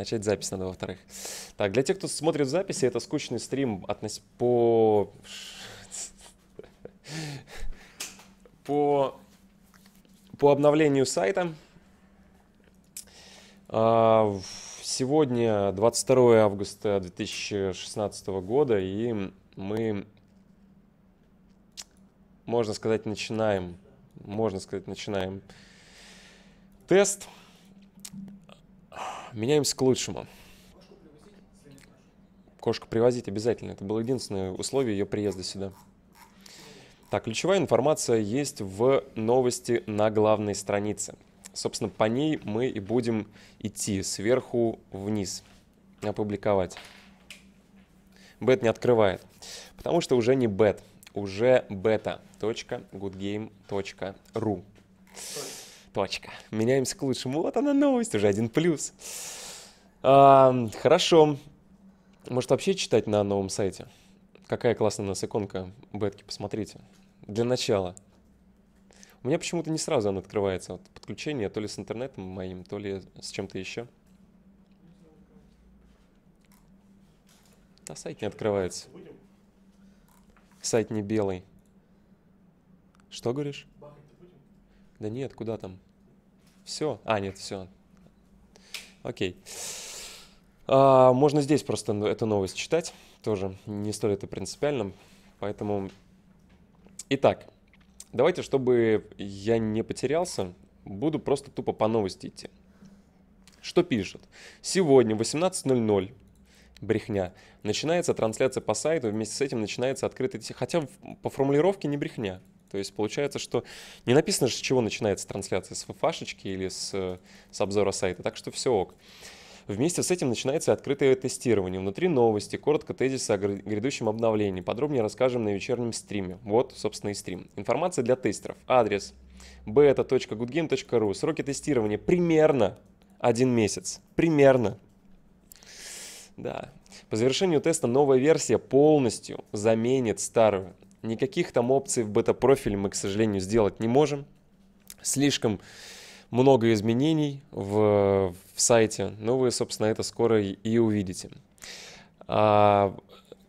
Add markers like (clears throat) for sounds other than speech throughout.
Начать запись надо, во-вторых. Так, для тех, кто смотрит записи, это скучный стрим относ... по... (laughs) по... по обновлению сайта. А, сегодня 22 августа 2016 года, и мы, можно сказать, начинаем, можно сказать, начинаем тест меняемся к лучшему. Кошку привозить обязательно. Это было единственное условие ее приезда сюда. Так, ключевая информация есть в новости на главной странице. Собственно, по ней мы и будем идти сверху вниз, опубликовать. Бет не открывает, потому что уже не бет, уже бета.goodgame.ru. Точка. Точка. Меняемся к лучшему. Вот она новость, уже один плюс. А, хорошо. Может, вообще читать на новом сайте? Какая классная у нас иконка бетки, посмотрите. Для начала. У меня почему-то не сразу она открывается. Вот подключение то ли с интернетом моим, то ли с чем-то еще. а сайт не открывается. Сайт не белый. Что говоришь? Да нет, куда там? Все? А, нет, все. Окей. А, можно здесь просто эту новость читать. Тоже не столь это принципиально. Поэтому... Итак, давайте, чтобы я не потерялся, буду просто тупо по новости идти. Что пишут? Сегодня в 18.00 брехня. Начинается трансляция по сайту, вместе с этим начинается открытый... Хотя по формулировке не брехня. То есть получается, что не написано, с чего начинается трансляция, с фашечки или с, с обзора сайта, так что все ок. Вместе с этим начинается открытое тестирование. Внутри новости, коротко тезисы о грядущем обновлении. Подробнее расскажем на вечернем стриме. Вот, собственно, и стрим. Информация для тестеров. Адрес beta.goodgame.ru. Сроки тестирования примерно один месяц. Примерно. Да. По завершению теста новая версия полностью заменит старую. Никаких там опций в бета-профиле мы, к сожалению, сделать не можем. Слишком много изменений в, в сайте, но ну, вы, собственно, это скоро и увидите. А,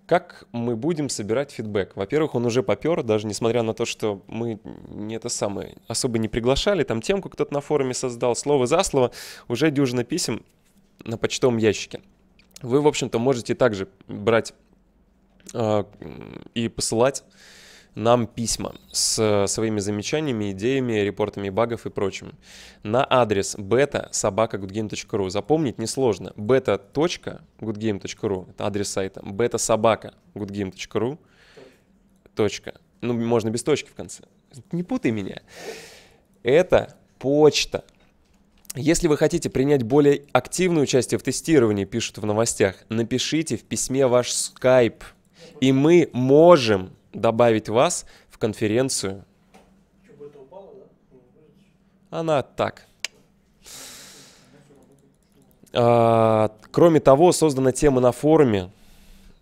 как мы будем собирать фидбэк? Во-первых, он уже попер, даже несмотря на то, что мы не это самое особо не приглашали, там темку кто-то на форуме создал, слово за слово, уже дюжина писем на почтовом ящике. Вы, в общем-то, можете также брать а, и посылать нам письма с своими замечаниями, идеями, репортами багов и прочим на адрес beta beta.sobaka.goodgame.ru. Запомнить несложно. beta.goodgame.ru — это адрес сайта. beta beta.sobaka.goodgame.ru. Точка. Ну, можно без точки в конце. Не путай меня. Это почта. Если вы хотите принять более активное участие в тестировании, пишут в новостях, напишите в письме ваш скайп — и мы можем добавить вас в конференцию. Она так. А, кроме того, создана тема на форуме,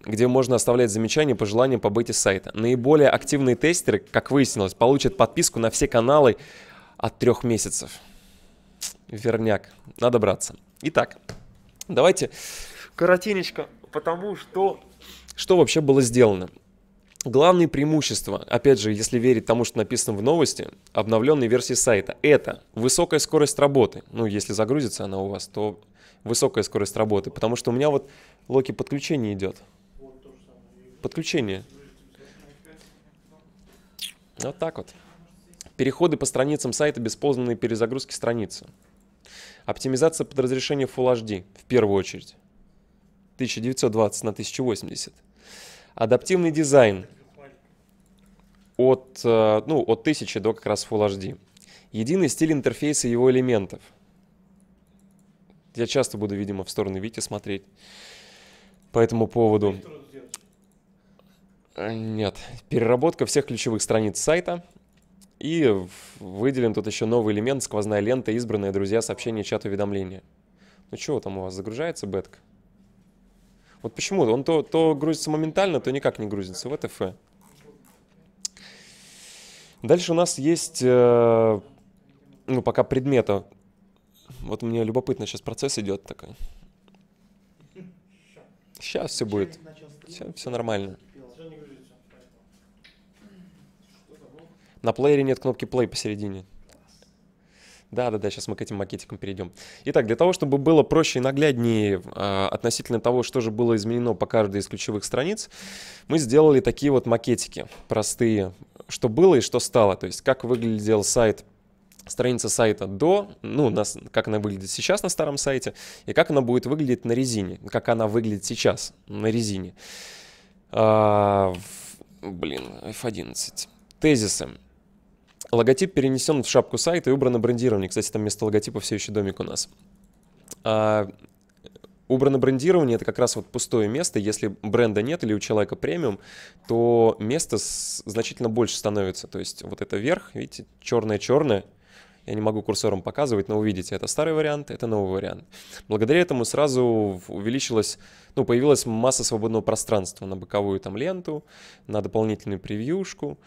где можно оставлять замечания, пожелания по бете сайта. Наиболее активные тестеры, как выяснилось, получат подписку на все каналы от трех месяцев. Верняк. Надо браться. Итак, давайте коротенечко, потому что что вообще было сделано? Главные преимущества, опять же, если верить тому, что написано в новости, обновленной версии сайта, это высокая скорость работы. Ну, если загрузится она у вас, то высокая скорость работы, потому что у меня вот локи подключение идет. Подключение. Вот так вот. Переходы по страницам сайта без познанной перезагрузки страницы. Оптимизация под разрешение Full HD в первую очередь. 1920 на 1080. Адаптивный дизайн от, э, ну, от 1000 до как раз Full HD. Единый стиль интерфейса и его элементов. Я часто буду, видимо, в сторону Вити смотреть по этому поводу. Э, нет. Переработка всех ключевых страниц сайта. И выделен тут еще новый элемент, сквозная лента, избранные друзья, сообщения, чат, уведомления. Ну чего там у вас, загружается бетка? Вот почему? Он то, то грузится моментально, то никак не грузится в ТФ. Дальше у нас есть, э, ну, пока предмета. Вот мне любопытно, сейчас процесс идет такой. Сейчас все будет. Сейчас все нормально. На плеере нет кнопки play посередине. Да-да-да, сейчас мы к этим макетикам перейдем. Итак, для того, чтобы было проще и нагляднее э, относительно того, что же было изменено по каждой из ключевых страниц, мы сделали такие вот макетики простые, что было и что стало, то есть как выглядел сайт страница сайта до, ну, нас, как она выглядит сейчас на старом сайте, и как она будет выглядеть на резине, как она выглядит сейчас на резине. А, блин, F11. Тезисы. Логотип перенесен в шапку сайта и убрано брендирование. Кстати, там вместо логотипа все еще домик у нас. А, убрано брендирование это как раз вот пустое место. Если бренда нет или у человека премиум, то место с, значительно больше становится. То есть вот это верх, видите, черное-черное. Я не могу курсором показывать, но увидите, это старый вариант, это новый вариант. Благодаря этому сразу увеличилась, ну, появилась масса свободного пространства на боковую там ленту, на дополнительную превьюшку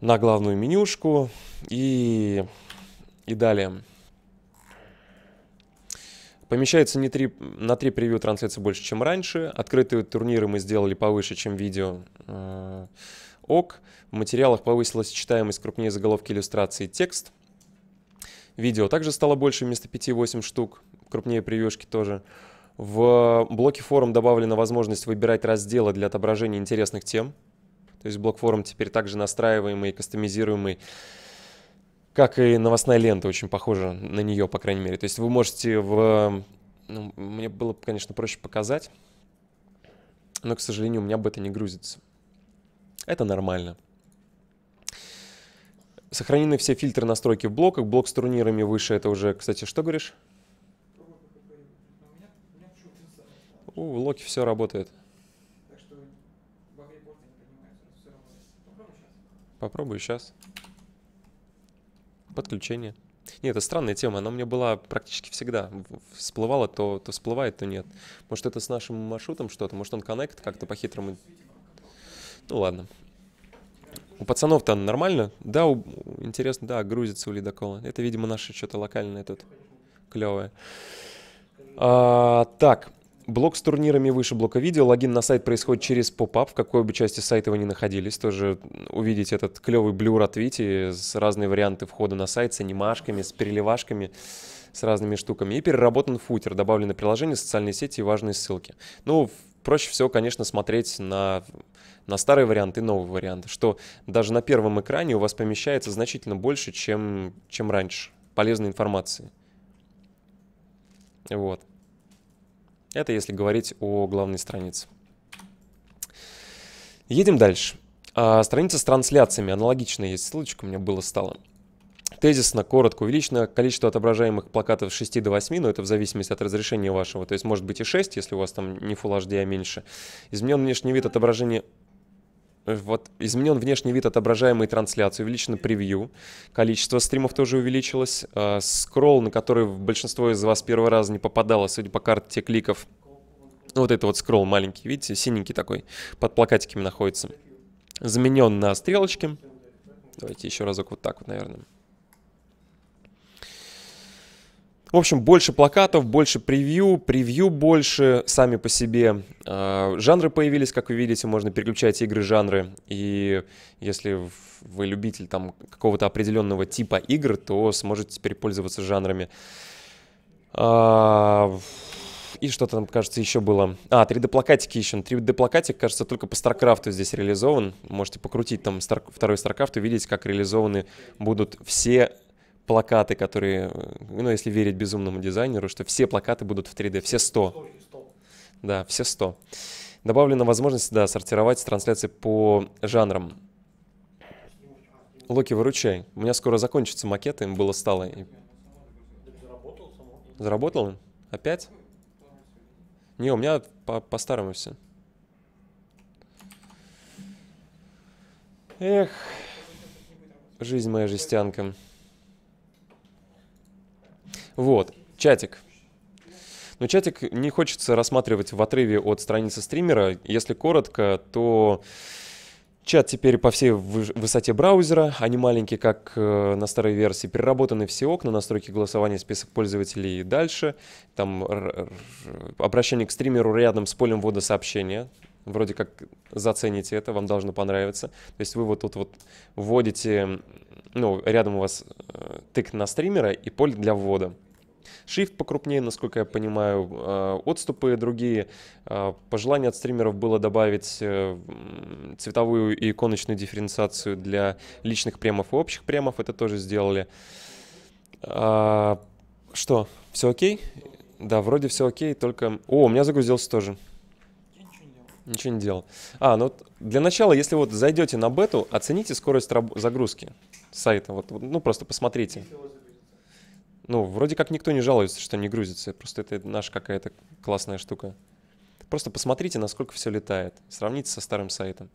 на главную менюшку и, и далее. Помещается не 3, на 3 превью трансляции больше, чем раньше. Открытые турниры мы сделали повыше, чем видео. Э, ок. В материалах повысилась читаемость крупнее заголовки иллюстрации и текст. Видео также стало больше, вместо 5-8 штук. Крупнее превьюшки тоже. В блоке форум добавлена возможность выбирать разделы для отображения интересных тем. То есть блок-форум теперь также настраиваемый, кастомизируемый, как и новостная лента, очень похожа на нее, по крайней мере. То есть вы можете в... Ну, мне было бы, конечно, проще показать, но, к сожалению, у меня об это не грузится. Это нормально. Сохранены все фильтры настройки в блоках. Блок с турнирами выше, это уже, кстати, что говоришь? У, в все работает. Попробую сейчас. Подключение. Нет, это странная тема, она у меня была практически всегда. Всплывала, то, то всплывает, то нет. Может, это с нашим маршрутом что-то? Может, он коннект как-то по-хитрому? Ну, ладно. У пацанов-то нормально? Да, у... интересно, да, грузится у ледокола. Это, видимо, наше что-то локальное тут клевое. А, так, Блок с турнирами выше блока видео. Логин на сайт происходит через поп-ап, в какой бы части сайта вы ни находились. Тоже увидеть этот клевый блюр от Вити с разные варианты входа на сайт, с анимашками, с переливашками с разными штуками. И переработан футер, добавлены приложения, социальные сети и важные ссылки. Ну, проще всего, конечно, смотреть на, на старый вариант и новый вариант, что даже на первом экране у вас помещается значительно больше, чем, чем раньше полезной информации. Вот. Это если говорить о главной странице. Едем дальше. А, страница с трансляциями. Аналогичная есть ссылочка, у меня было стало. Тезисно, коротко, увеличено количество отображаемых плакатов с 6 до 8, но это в зависимости от разрешения вашего. То есть может быть и 6, если у вас там не Full HD, а меньше. Изменен внешний вид отображения Э, вот изменен внешний вид, отображаемой трансляции, увеличено превью, количество стримов тоже увеличилось, э, скролл, на который большинство из вас первый раз не попадало, судя по карте кликов, вот это вот скролл маленький, видите, синенький такой, под плакатиками находится, заменен на стрелочки. Давайте еще разок вот так вот, наверное. В общем, больше плакатов, больше превью, превью больше сами по себе. А, жанры появились, как вы видите, можно переключать игры, жанры. И если вы любитель там какого-то определенного типа игр, то сможете теперь пользоваться жанрами. А, и что там, кажется, еще было. А, 3D-плакатики еще. 3D-плакатик, кажется, только по StarCraft здесь реализован. Можете покрутить там стар... второй StarCraft и увидеть, как реализованы будут все плакаты, которые, э, ну, если верить безумному дизайнеру, что все плакаты будут в 3D, все 100. Да, все 100. Добавлена возможность, да, сортировать трансляции по жанрам. Локи, выручай. У меня скоро закончатся макеты, им было стало. И... Заработал? Опять? Не, у меня по-старому по, все. Эх, жизнь моя жестянка. Вот, чатик. Но ну, чатик не хочется рассматривать в отрыве от страницы стримера. Если коротко, то чат теперь по всей высоте браузера. Они маленькие, как э, на старой версии. Переработаны все окна, настройки голосования, список пользователей и дальше. Там обращение к стримеру рядом с полем ввода сообщения. Вроде как зацените это, вам должно понравиться. То есть вы вот тут вот вводите, ну, рядом у вас э, тык на стримера и поле для ввода. Шрифт покрупнее, насколько я понимаю, э, отступы другие. Э, пожелание от стримеров было добавить э, цветовую и иконочную дифференциацию для личных премов и общих премов. Это тоже сделали. Что, все окей? Да, вроде все окей, только... О, у меня загрузился тоже. Ничего не делал. А, ну для начала, если вот зайдете на бету, оцените скорость загрузки сайта. Вот, ну просто посмотрите. Если ну, вроде как никто не жалуется, что не грузится. Просто это наша какая-то классная штука. Просто посмотрите, насколько все летает. Сравните со старым сайтом.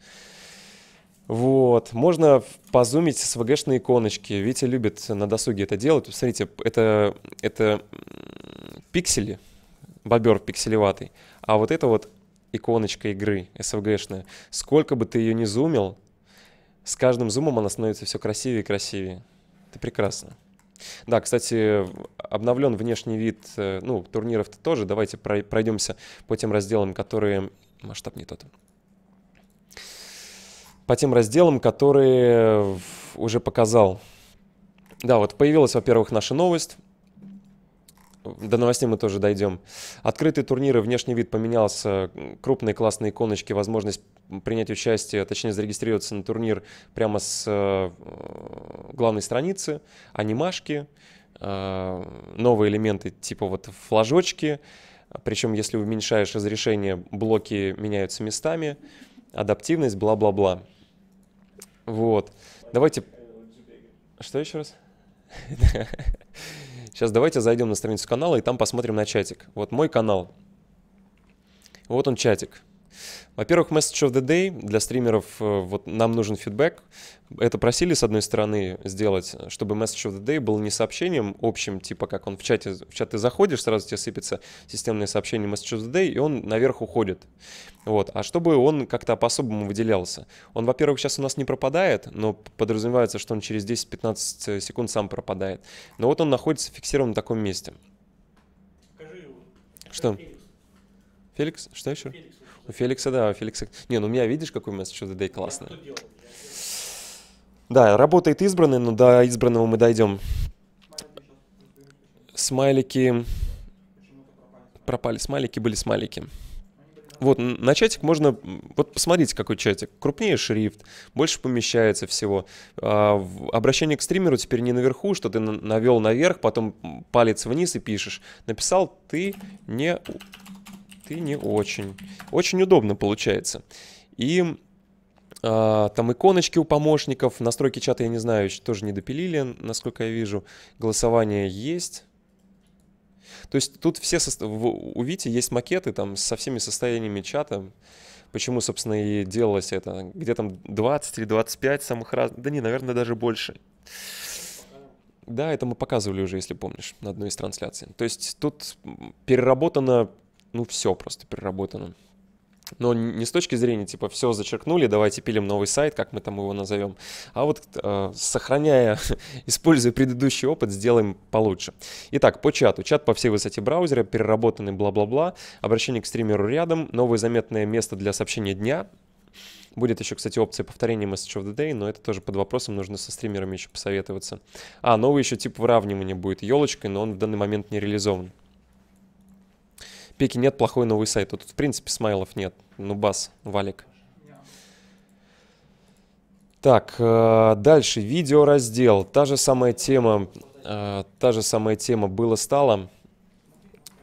Вот. Можно позумить с VG-шной иконочки. Витя любит на досуге это делать. Смотрите, это, это пиксели, бобер пикселеватый. А вот это вот иконочка игры, SVG-шная. Сколько бы ты ее ни зумил, с каждым зумом она становится все красивее и красивее. Это прекрасно. Да, кстати, обновлен внешний вид, э, ну, турниров-то тоже. Давайте пройдемся по тем разделам, которые... Масштаб не тот. По тем разделам, которые уже показал. Да, вот появилась, во-первых, наша новость. До новостей мы тоже дойдем. Открытые турниры, внешний вид поменялся, крупные классные иконочки, возможность принять участие, точнее зарегистрироваться на турнир прямо с э, главной страницы, анимашки, э, новые элементы типа вот флажочки, причем если уменьшаешь разрешение, блоки меняются местами, адаптивность, бла-бла-бла. Вот. Давайте... Что еще раз? (laughs) Сейчас давайте зайдем на страницу канала и там посмотрим на чатик. Вот мой канал. Вот он чатик. Во-первых, Message of the Day для стримеров, э, вот нам нужен фидбэк. Это просили, с одной стороны, сделать, чтобы Message of the Day был не сообщением общим, типа как он в чате, в чат ты заходишь, сразу тебе сыпется системное сообщение Message of the Day, и он наверх уходит. Вот. А чтобы он как-то по-особому выделялся. Он, во-первых, сейчас у нас не пропадает, но подразумевается, что он через 10-15 э, секунд сам пропадает. Но вот он находится в фиксированном таком месте. Покажи его. Что? Феликс. Феликс? Что еще? Феликс. У Феликса, да, у Феликса. Не, ну у меня, видишь, какой у меня сейчас Day классный. Да, работает избранный, но до избранного мы дойдем. Смайлики пропали, смайлики были смайлики. Вот, на чатик можно... Вот посмотрите, какой чатик. Крупнее шрифт, больше помещается всего. А, обращение к стримеру теперь не наверху, что ты навел наверх, потом палец вниз и пишешь. Написал ты не и не очень. Очень удобно получается. И а, там иконочки у помощников, настройки чата, я не знаю, тоже не допилили, насколько я вижу. Голосование есть. То есть тут все, со... у Вити есть макеты там со всеми состояниями чата. Почему, собственно, и делалось это. Где там 20 или 25 самых раз, да не, наверное, даже больше. Да, это мы показывали уже, если помнишь, на одной из трансляций. То есть тут переработано ну, все просто переработано. Но не с точки зрения, типа, все зачеркнули, давайте пилим новый сайт, как мы там его назовем, а вот э, сохраняя, (laughs) используя предыдущий опыт, сделаем получше. Итак, по чату. Чат по всей высоте браузера, переработанный бла-бла-бла, обращение к стримеру рядом, новое заметное место для сообщения дня, Будет еще, кстати, опция повторения Message of the Day, но это тоже под вопросом, нужно со стримерами еще посоветоваться. А, новый еще тип выравнивания будет елочкой, но он в данный момент не реализован. Пеки нет плохой новый сайт. Тут, в принципе, смайлов нет. Ну, бас, валик. Так, э, дальше видеораздел. Та же самая тема, э, та же самая тема было стало.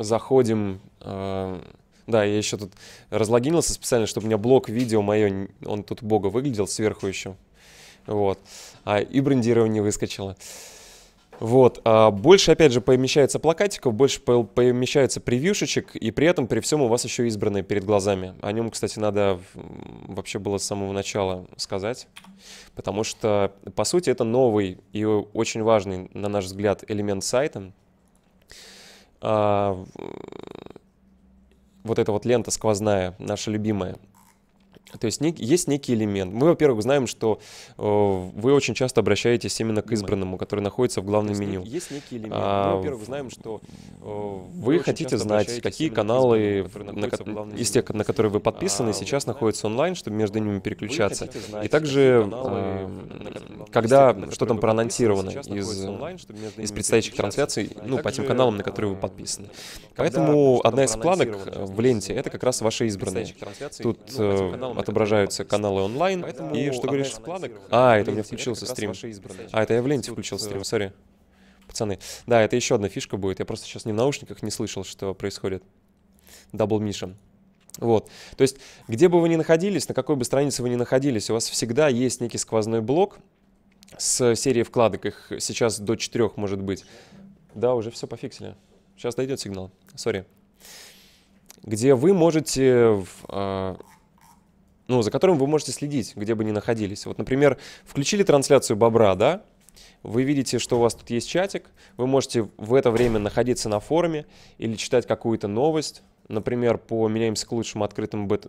Заходим, э, да, я еще тут разлогинился специально, чтобы у меня блок видео мое, он тут бога выглядел сверху еще, вот, а и брендирование выскочило. Вот. А больше, опять же, помещается плакатиков, больше помещается превьюшечек, и при этом, при всем у вас еще избранные перед глазами. О нем, кстати, надо вообще было с самого начала сказать, потому что, по сути, это новый и очень важный, на наш взгляд, элемент сайта. А, вот эта вот лента сквозная, наша любимая, то есть нек, есть некий элемент. Мы, во-первых, знаем, что э, вы очень часто обращаетесь именно к избранному, который находится в главном есть, меню. Есть некий элемент. А, Мы, во-первых, знаем, что э, вы, вы хотите знать, какие каналы, на, ко- из тех, на которые вы подписаны, а, сейчас вы находятся онлайн, чтобы между ними переключаться. Знать, И также, каналы, эм, э, когда что там проанонсировано из, онлайн, из предстоящих трансляций, ну, по тем каналам, на которые вы подписаны. Поэтому одна из вкладок э, в ленте — это как раз ваши избранные. Тут ну, отображаются каналы онлайн. Поэтому и что говоришь? вкладок а, это у меня включился стрим. А, это я в ленте включил стрим, сори. Пацаны, да, это еще одна фишка будет. Я просто сейчас не в наушниках не слышал, что происходит. Дабл Миша. Вот. То есть, где бы вы ни находились, на какой бы странице вы ни находились, у вас всегда есть некий сквозной блок с серией вкладок. Их сейчас до четырех может быть. Да, уже все пофиксили. Сейчас дойдет сигнал. Сори. Где вы можете а, ну, за которым вы можете следить, где бы ни находились. Вот, например, включили трансляцию «Бобра», да, вы видите, что у вас тут есть чатик, вы можете в это время находиться на форуме или читать какую-то новость, например, по «Меняемся к лучшему» открытым бет...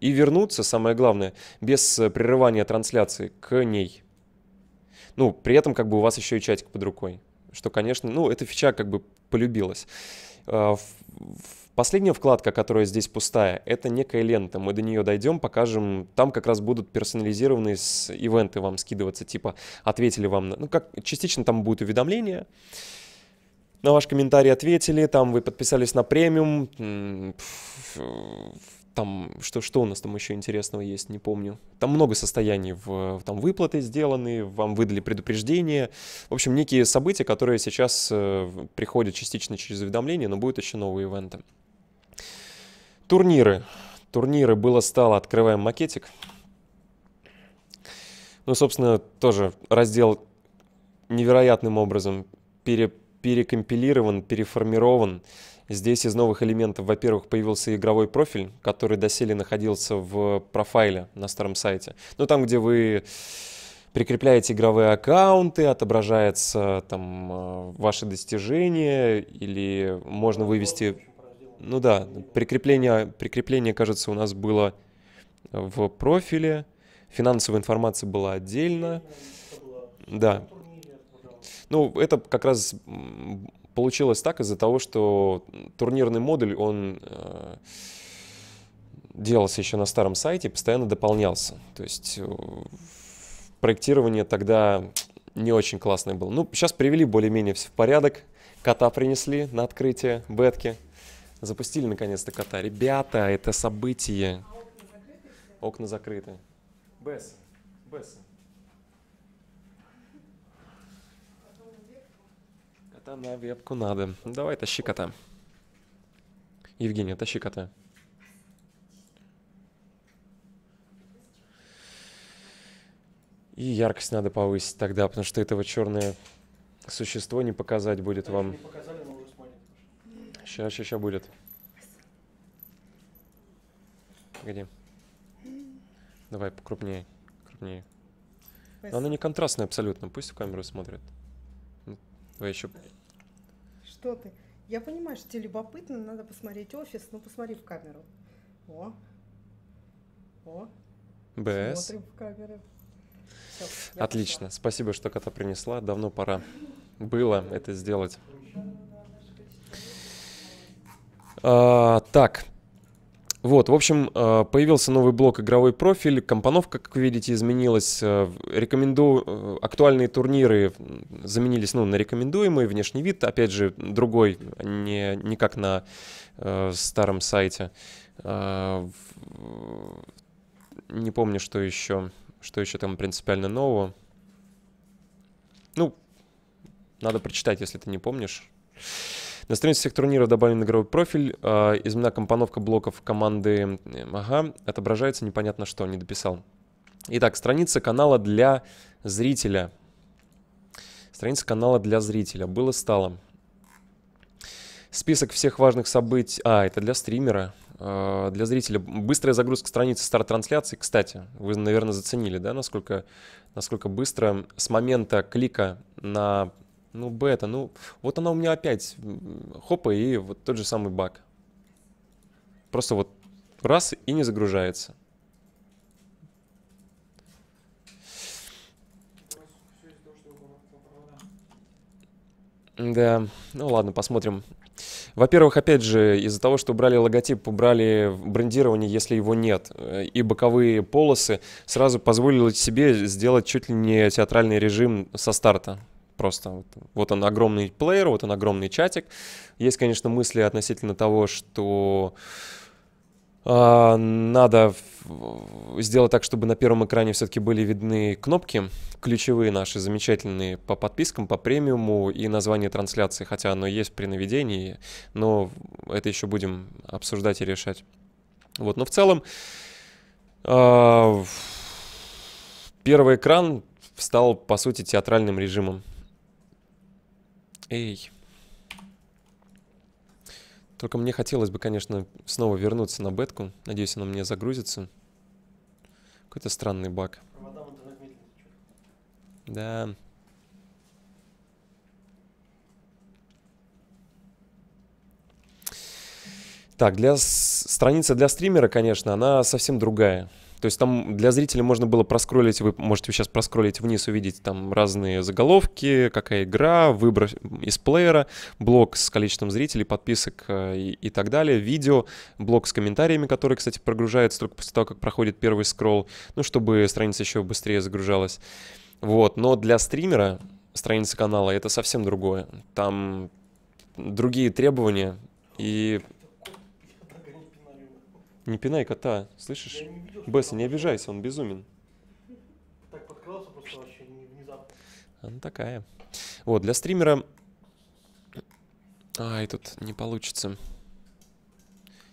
и вернуться, самое главное, без прерывания трансляции к ней. Ну, при этом как бы у вас еще и чатик под рукой, что, конечно, ну, эта фича как бы полюбилась. А, Последняя вкладка, которая здесь пустая, это некая лента. Мы до нее дойдем, покажем. Там как раз будут персонализированные с ивенты вам скидываться, типа ответили вам. Ну, как частично там будут уведомления. На ваш комментарий ответили, там вы подписались на премиум. Там, что, что у нас там еще интересного есть, не помню. Там много состояний, в, там выплаты сделаны, вам выдали предупреждение. В общем, некие события, которые сейчас э, приходят частично через уведомления, но будут еще новые ивенты. Турниры. Турниры было-стало. Открываем макетик. Ну, собственно, тоже раздел невероятным образом пере, перекомпилирован, переформирован. Здесь из новых элементов, во-первых, появился игровой профиль, который доселе находился в профайле на старом сайте. Ну, там, где вы прикрепляете игровые аккаунты, отображается там э, ваши достижения, или можно вывести ну да, прикрепление, прикрепление, кажется, у нас было в профиле. Финансовая информация была отдельно. Да. Ну, это как раз получилось так из-за того, что турнирный модуль, он э, делался еще на старом сайте, постоянно дополнялся. То есть э, проектирование тогда не очень классное было. Ну, сейчас привели более-менее все в порядок. Кота принесли на открытие бетки. Запустили наконец-то кота. Ребята, это событие. А окна закрыты? Бесса. Бесса. Кота на вебку надо. Давай, тащи кота. Евгения, тащи кота. И яркость надо повысить тогда, потому что этого черное существо не показать будет вам. Не показать. Сейчас, сейчас, сейчас будет. Где? Давай покрупнее, крупнее. Но она не контрастная абсолютно, пусть в камеру смотрит. Ну, давай еще. Что ты? Я понимаю, что тебе любопытно, надо посмотреть офис, но ну, посмотри в камеру. О. О. БС. Смотрим в камеру. Все, Отлично. Пошла. Спасибо, что кота принесла. Давно пора было это сделать. А, так. Вот, в общем, а, появился новый блок игровой профиль, компоновка, как вы видите, изменилась, а, Рекомендую э, актуальные турниры заменились ну, на рекомендуемые, внешний вид, опять же, другой, не, не как на э, старом сайте. Э, не помню, что еще, что еще там принципиально нового. Ну, надо прочитать, если ты не помнишь. На странице всех турниров добавлен игровой профиль. А, Изменена компоновка блоков команды. Эм, ага, отображается непонятно что, не дописал. Итак, страница канала для зрителя. Страница канала для зрителя. Было-стало. Список всех важных событий. А, это для стримера, а, для зрителя. Быстрая загрузка страницы старт трансляции. Кстати, вы, наверное, заценили, да, насколько, насколько быстро с момента клика на ну, бета, ну, вот она у меня опять, хопа, и вот тот же самый баг. Просто вот раз и не загружается. Да, ну ладно, посмотрим. Во-первых, опять же, из-за того, что убрали логотип, убрали брендирование, если его нет, э, и боковые полосы, сразу позволили себе сделать чуть ли не театральный режим со старта просто вот, вот он огромный плеер, вот он огромный чатик. Есть, конечно, мысли относительно того, что э, надо сделать так, чтобы на первом экране все-таки были видны кнопки ключевые наши, замечательные по подпискам, по премиуму и название трансляции, хотя оно есть при наведении, но это еще будем обсуждать и решать. Вот, но в целом э, первый экран стал, по сути, театральным режимом. Эй. Только мне хотелось бы, конечно, снова вернуться на бетку. Надеюсь, она мне загрузится. Какой-то странный баг. Да. Так, для страница для стримера, конечно, она совсем другая. То есть там для зрителей можно было проскролить, вы можете сейчас проскролить вниз, увидеть там разные заголовки, какая игра, выбор из плеера, блок с количеством зрителей, подписок э, и, и так далее, видео, блок с комментариями, который, кстати, прогружается только после того, как проходит первый скролл, ну, чтобы страница еще быстрее загружалась. Вот, но для стримера страница канала это совсем другое. Там другие требования, и не пинай кота, слышишь? Я не Бесса, не обижайся, он безумен. Так подкрался просто вообще внезапно. Она такая. Вот, для стримера... Ай, тут не получится.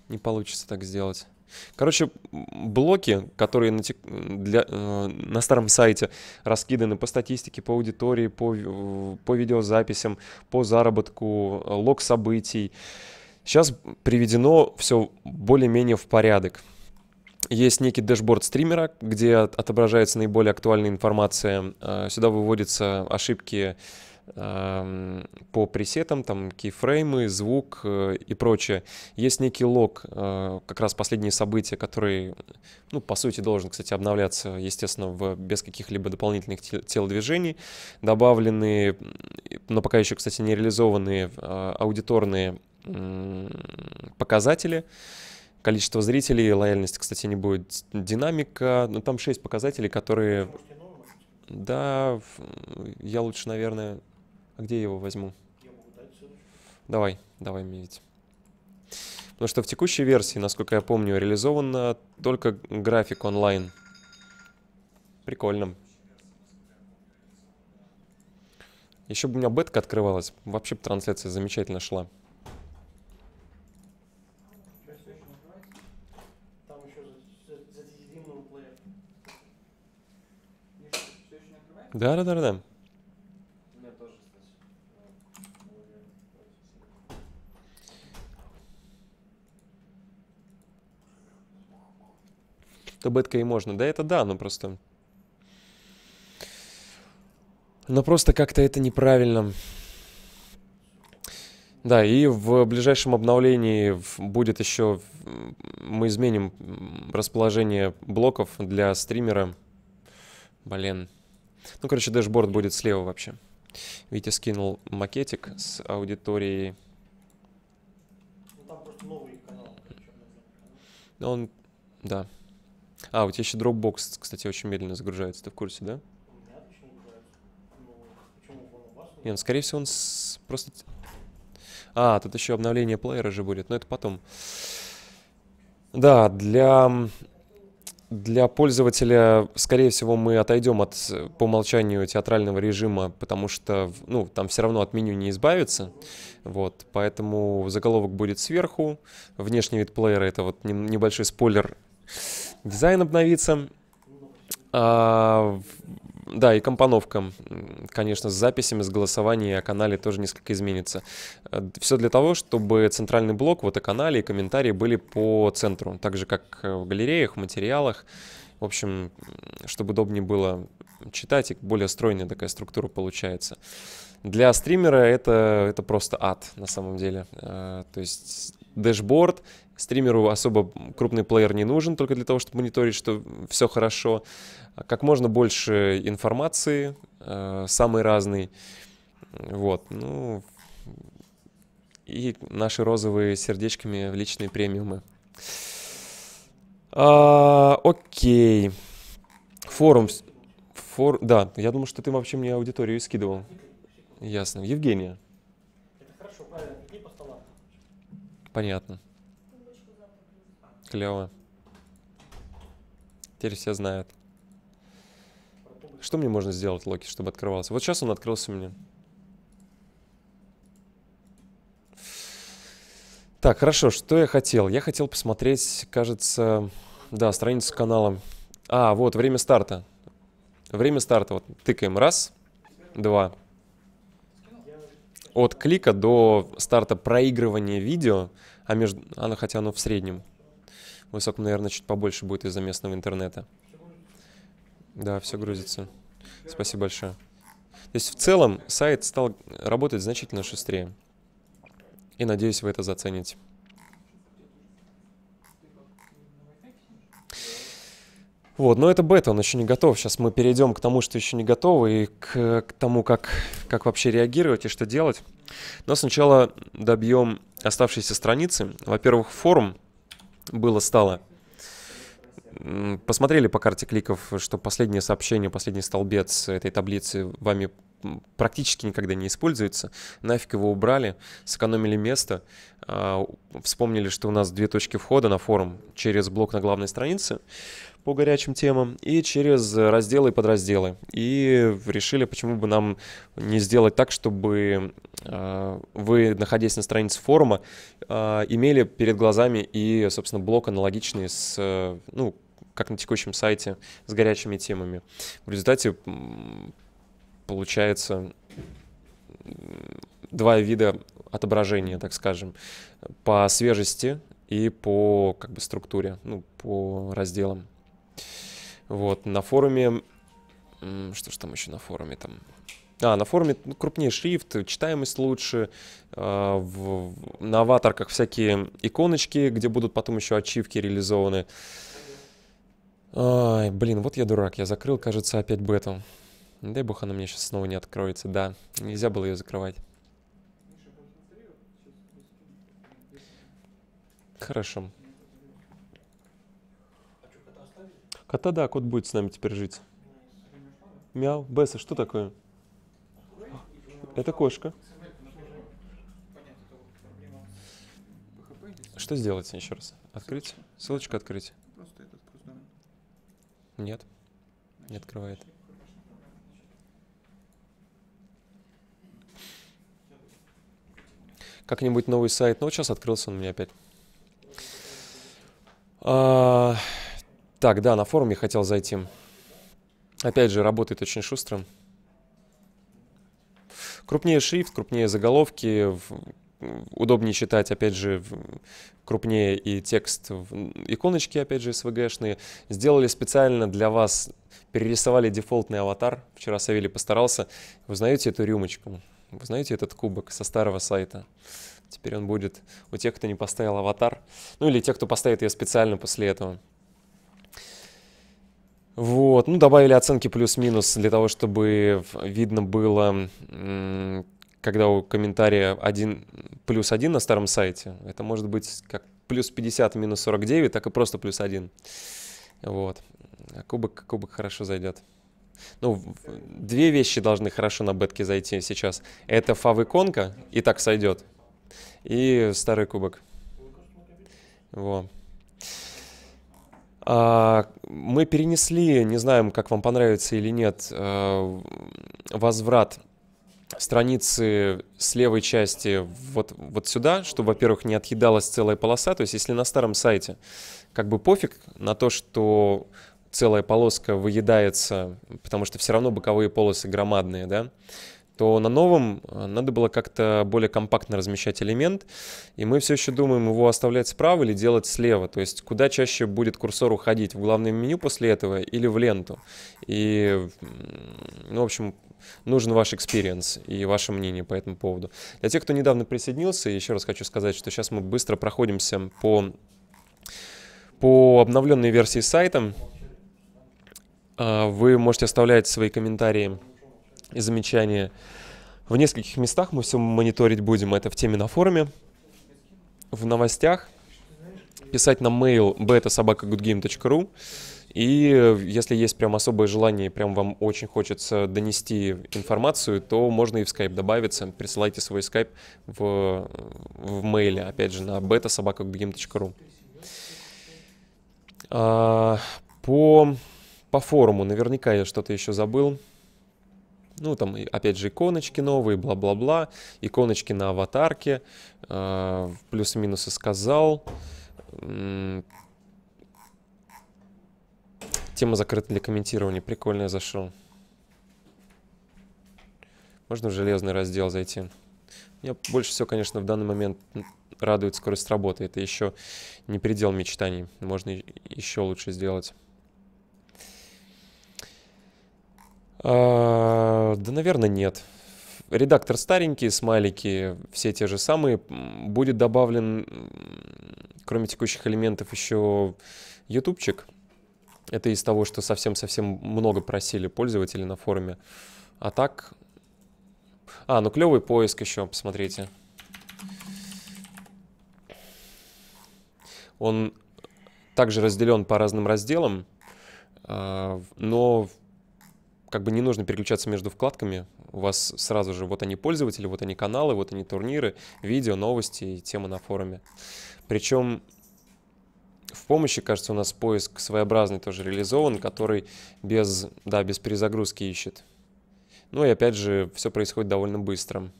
Не получится так сделать. Короче, блоки, которые на, тек... для... Э, на старом сайте раскиданы по статистике, по аудитории, по, по видеозаписям, по заработку, э, лог событий, Сейчас приведено все более-менее в порядок. Есть некий дэшборд стримера, где отображается наиболее актуальная информация. Э, сюда выводятся ошибки эм, по пресетам, там кейфреймы, звук э, и прочее. Есть некий лог, э, как раз последние события, которые, ну, по сути, должен, кстати, обновляться, естественно, в, без каких-либо дополнительных телодвижений. Добавлены, но пока еще, кстати, не реализованные аудиторные показатели. Количество зрителей, лояльность, кстати, не будет. Динамика, ну там 6 показателей, которые... Да, я лучше, наверное... А где я его возьму? Давай, давай, Медить. Потому что в текущей версии, насколько я помню, реализован а, только график онлайн. Прикольно. Еще бы у меня бетка открывалась, вообще бы трансляция замечательно шла. Да, да, да, да. -да. то бетка и можно. Да, это да, но просто... Но просто как-то это неправильно. Да, и в ближайшем обновлении будет еще... Мы изменим расположение блоков для стримера. Блин. Ну, короче, дэшборд будет слева вообще. Витя скинул макетик с аудиторией. Ну, Он, да. А, у тебя еще Dropbox, кстати, очень медленно загружается. Ты в курсе, да? Ну, Нет, ну, скорее всего, он с... просто... А, тут еще обновление плеера же будет, но это потом. Да, для для пользователя, скорее всего, мы отойдем от по умолчанию театрального режима, потому что, ну, там все равно от меню не избавиться, вот, поэтому заголовок будет сверху, внешний вид плеера — это вот небольшой спойлер, дизайн обновится, а, да, и компоновка, конечно, с записями, с голосованием о канале тоже несколько изменится. Э, все для того, чтобы центральный блок, вот о канале и комментарии были по центру, так же, как э, в галереях, в материалах. В общем, чтобы удобнее было читать, и более стройная такая структура получается. Для стримера это, это просто ад на самом деле. Э, то есть дэшборд, стримеру особо крупный плеер не нужен, только для того, чтобы мониторить, что все хорошо. А как можно больше информации, э, самой разной. Вот, ну, и наши розовые сердечками в личные премиумы. А, окей. Форум. Фор... Да, я думал, что ты вообще мне аудиторию скидывал. Ясно. Евгения. Это хорошо, правильно. Иди по столам. Понятно. Клево. Теперь все знают. Что мне можно сделать, Локи, чтобы открывался? Вот сейчас он открылся мне. Так, хорошо, что я хотел? Я хотел посмотреть, кажется, да, страницу канала. А, вот, время старта. Время старта, вот, тыкаем раз, два. От клика до старта проигрывания видео, а между, оно, а, ну, хотя оно в среднем. Высоком, наверное, чуть побольше будет из-за местного интернета. Да, все грузится. Спасибо большое. То есть в целом сайт стал работать значительно шустрее. И надеюсь, вы это зацените. Вот, но это бета, он еще не готов. Сейчас мы перейдем к тому, что еще не готово, и к, к тому, как, как вообще реагировать и что делать. Но сначала добьем оставшиеся страницы. Во-первых, форум было-стало посмотрели по карте кликов, что последнее сообщение, последний столбец этой таблицы вами практически никогда не используется. Нафиг его убрали, сэкономили место, а, вспомнили, что у нас две точки входа на форум через блок на главной странице по горячим темам и через разделы и подразделы. И решили, почему бы нам не сделать так, чтобы а, вы, находясь на странице форума, а, имели перед глазами и, собственно, блок аналогичный с, ну, как на текущем сайте, с горячими темами. В результате получается два вида отображения, так скажем, по свежести и по как бы структуре, ну, по разделам. Вот, на форуме... Что же там еще на форуме там? А, на форуме ну, крупнее шрифт, читаемость лучше, э, в, на аватарках всякие иконочки, где будут потом еще ачивки реализованы. Э, Ай, блин, вот я дурак. Я закрыл, кажется, опять бету. Дай бог она мне сейчас снова не откроется. Да, нельзя было ее закрывать. Хорошо. Кота, да, кот будет с нами теперь жить. Мяу. Бесса, что такое? Это кошка. Что сделать еще раз? Открыть? Ссылочка открыть. Просто это нет. Не открывает. Как-нибудь новый сайт. Но ну, сейчас открылся он у меня опять. А, так, да, на форуме хотел зайти. Опять же, работает очень шустро. Крупнее шрифт, крупнее заголовки, удобнее читать, опять же, крупнее и текст, иконочки, опять же, svg-шные. Сделали специально для вас, перерисовали дефолтный аватар. Вчера Савелий постарался. Вы знаете эту рюмочку? Вы знаете этот кубок со старого сайта? Теперь он будет у тех, кто не поставил аватар. Ну или тех, кто поставит ее специально после этого. Вот, ну добавили оценки плюс-минус для того, чтобы видно было когда у комментария один плюс один на старом сайте, это может быть как плюс 50 минус 49, так и просто плюс один. Вот. А кубок, кубок хорошо зайдет. Ну, две вещи должны хорошо на бетке зайти сейчас. Это фавы конка, и так сойдет. И старый кубок. Во. А, мы перенесли, не знаем, как вам понравится или нет, э, возврат страницы с левой части вот, вот сюда, чтобы, во-первых, не отъедалась целая полоса. То есть если на старом сайте как бы пофиг на то, что целая полоска выедается, потому что все равно боковые полосы громадные, да, то на новом э, надо было как-то более компактно размещать элемент, и мы все еще думаем его оставлять справа или делать слева, то есть куда чаще будет курсор уходить, в главное меню после этого или в ленту. И, ну, в общем, нужен ваш experience и ваше мнение по этому поводу. Для тех, кто недавно присоединился, еще раз хочу сказать, что сейчас мы быстро проходимся по, по обновленной версии сайта. А, вы можете оставлять свои комментарии и замечания в нескольких местах. Мы все мониторить будем. Это в теме на форуме, в новостях, писать на mail beta goodgame.ru и э, если есть прям особое желание, прям вам очень хочется донести информацию, то можно и в скайп добавиться. Присылайте свой скайп в, э, в мейле, опять же, на beta betasobakagame.ru. А, по, по форуму наверняка я что-то еще забыл. Ну, там, опять же, иконочки новые, бла-бла-бла, иконочки на аватарке, э, плюс-минусы сказал. Тема закрыта для комментирования. Прикольно я зашел. Можно в железный раздел зайти. Меня больше всего, конечно, в данный момент радует скорость работы. Это еще не предел мечтаний. Можно еще лучше сделать. А, да, наверное, нет. Редактор старенький, смайлики, все те же самые. Будет добавлен, кроме текущих элементов, еще ютубчик. Это из того, что совсем-совсем много просили пользователи на форуме. А так... А, ну клевый поиск еще, посмотрите. Он также разделен по разным разделам, а, но как бы не нужно переключаться между вкладками. У вас сразу же вот они пользователи, вот они каналы, вот они турниры, видео, новости и темы на форуме. Причем помощи, кажется, у нас поиск своеобразный тоже реализован, который без, да, без перезагрузки ищет. Ну и опять же, все происходит довольно быстро.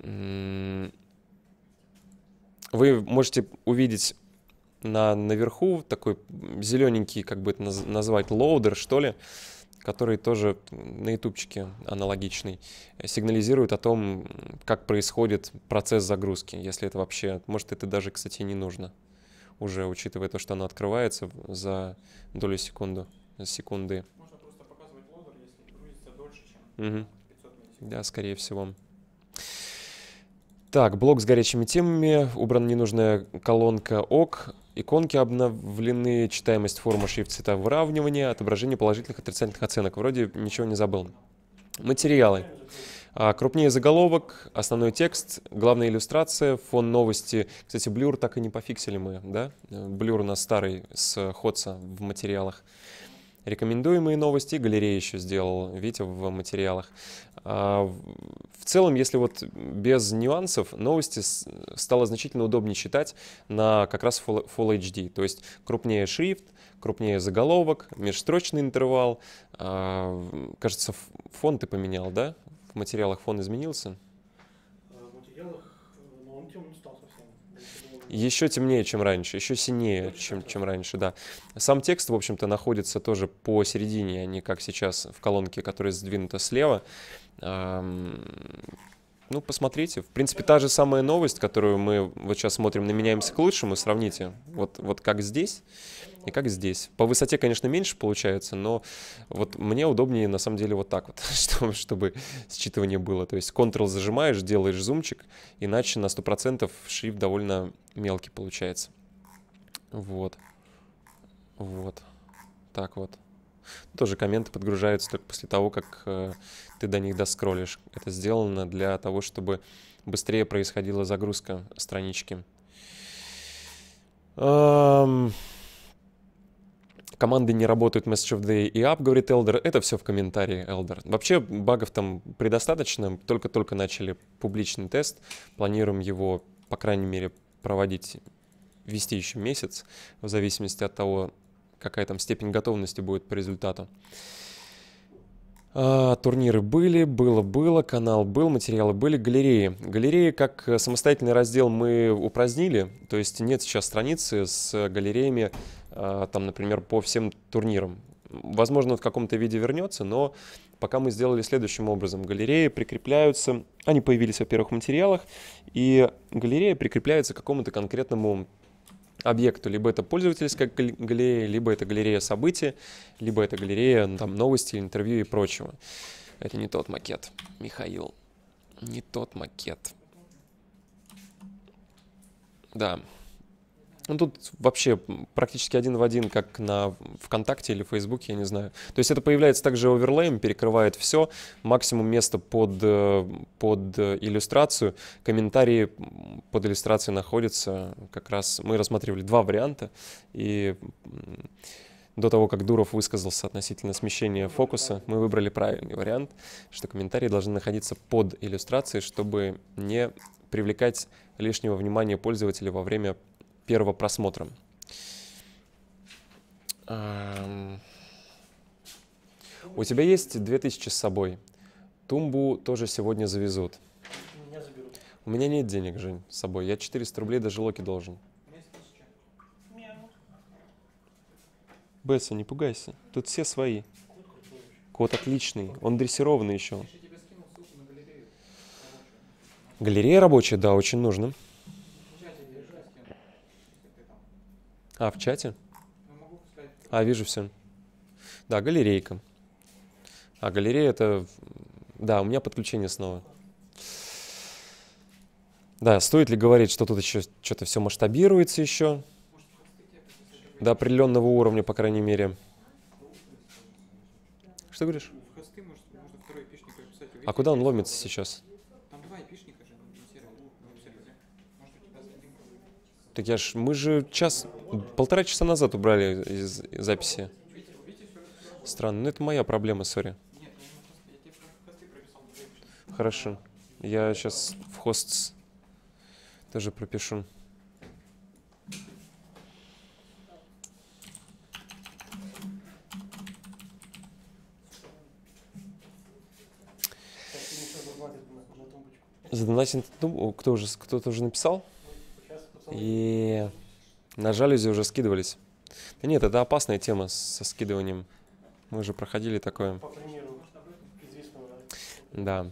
Вы можете увидеть на, наверху такой зелененький, как бы это наз, назвать, лоудер, что ли, который тоже на ютубчике аналогичный, сигнализирует о том, как происходит процесс загрузки, если это вообще, может, это даже, кстати, не нужно уже, учитывая то, что она открывается за долю секунду, секунды. Можно просто показывать лодер, если грузится дольше, чем угу. 500 миллисекунд. Да, скорее всего. Так, блок с горячими темами, убрана ненужная колонка ОК, иконки обновлены, читаемость формы шрифт цвета выравнивания, отображение положительных и отрицательных оценок. Вроде ничего не забыл. Материалы. А, крупнее заголовок, основной текст, главная иллюстрация, фон новости. Кстати, блюр так и не пофиксили мы, да? Э, блюр у нас старый с ходца в материалах. Рекомендуемые новости галерея еще сделал, видите, в материалах. А, в целом, если вот без нюансов, новости стало значительно удобнее читать на как раз Full HD. То есть крупнее шрифт, крупнее заголовок, межстрочный интервал. А, кажется, фон ты поменял, да? материалах фон изменился? А в материалах, э, ну, он темным стал совсем. Еще темнее, чем раньше, еще синее, чем, чем раньше, да. Сам текст, в общем-то, находится тоже посередине, а не как сейчас в колонке, которая сдвинута слева. Ну, посмотрите. В принципе, та же самая новость, которую мы вот сейчас смотрим на «Меняемся к лучшему», сравните. Вот, вот как здесь, комфортнее, как здесь. По высоте, конечно, меньше получается, но вот мне удобнее, на самом деле, вот так вот, (laughs) чтобы, считывание было. То есть Ctrl зажимаешь, делаешь зумчик, иначе на 100% шрифт довольно мелкий получается. Вот. Вот. Так вот. Тоже комменты подгружаются только после того, как э, ты до них доскролишь. Это сделано для того, чтобы быстрее происходила загрузка странички. Um команды не работают Message of the Day и App, говорит Elder. Это все в комментарии Elder. Вообще багов там предостаточно. Только-только начали публичный тест. Планируем его, по крайней мере, проводить, вести еще месяц, в зависимости от того, какая там степень готовности будет по результату. А, турниры были, было-было, канал был, материалы были, галереи. Галереи как самостоятельный раздел мы упразднили, то есть нет сейчас страницы с галереями а, там, например, по всем турнирам. Возможно, в каком-то виде вернется, но пока мы сделали следующим образом. Галереи прикрепляются, они появились, во-первых, в материалах, и галерея прикрепляется к какому-то конкретному объекту. Либо это пользовательская галерея, либо это галерея событий, либо это галерея там, новостей, интервью и прочего. Это не тот макет, Михаил. Не тот макет. Да. Ну, тут вообще практически один в один, как на ВКонтакте или Фейсбуке, я не знаю. То есть это появляется также оверлеем, перекрывает все, максимум места под, э, под э, иллюстрацию. Комментарии под иллюстрацией находятся. Как раз мы рассматривали два варианта, и до того, как Дуров высказался относительно смещения фокуса, мы выбрали правильный вариант, что комментарии должны находиться под иллюстрацией, чтобы не привлекать лишнего внимания пользователя во время первого просмотра. У тебя есть 2000 с собой. Тумбу тоже сегодня завезут. У меня нет денег, Жень, с собой. Я 400 рублей даже Локи должен. Бесса, не пугайся. Тут все свои. Кот отличный. Он дрессированный еще. Галерея рабочая, да, очень нужно. А, в чате? А, вижу все. Да, галерейка. А, галерея это... Да, у меня подключение снова. Да, стоит ли говорить, что тут еще что-то все масштабируется еще? До определенного уровня, по крайней мере. Что говоришь? А куда он ломится сейчас? Так я ж, мы же час, полтора часа назад убрали из, из записи. Странно, но ну, это моя проблема, сори. Хорошо. Я сейчас в хост тоже пропишу. Задонатить, кто уже кто-то уже написал? И на жалюзи уже скидывались. Да нет, это опасная тема со скидыванием. Мы же проходили такое. Да.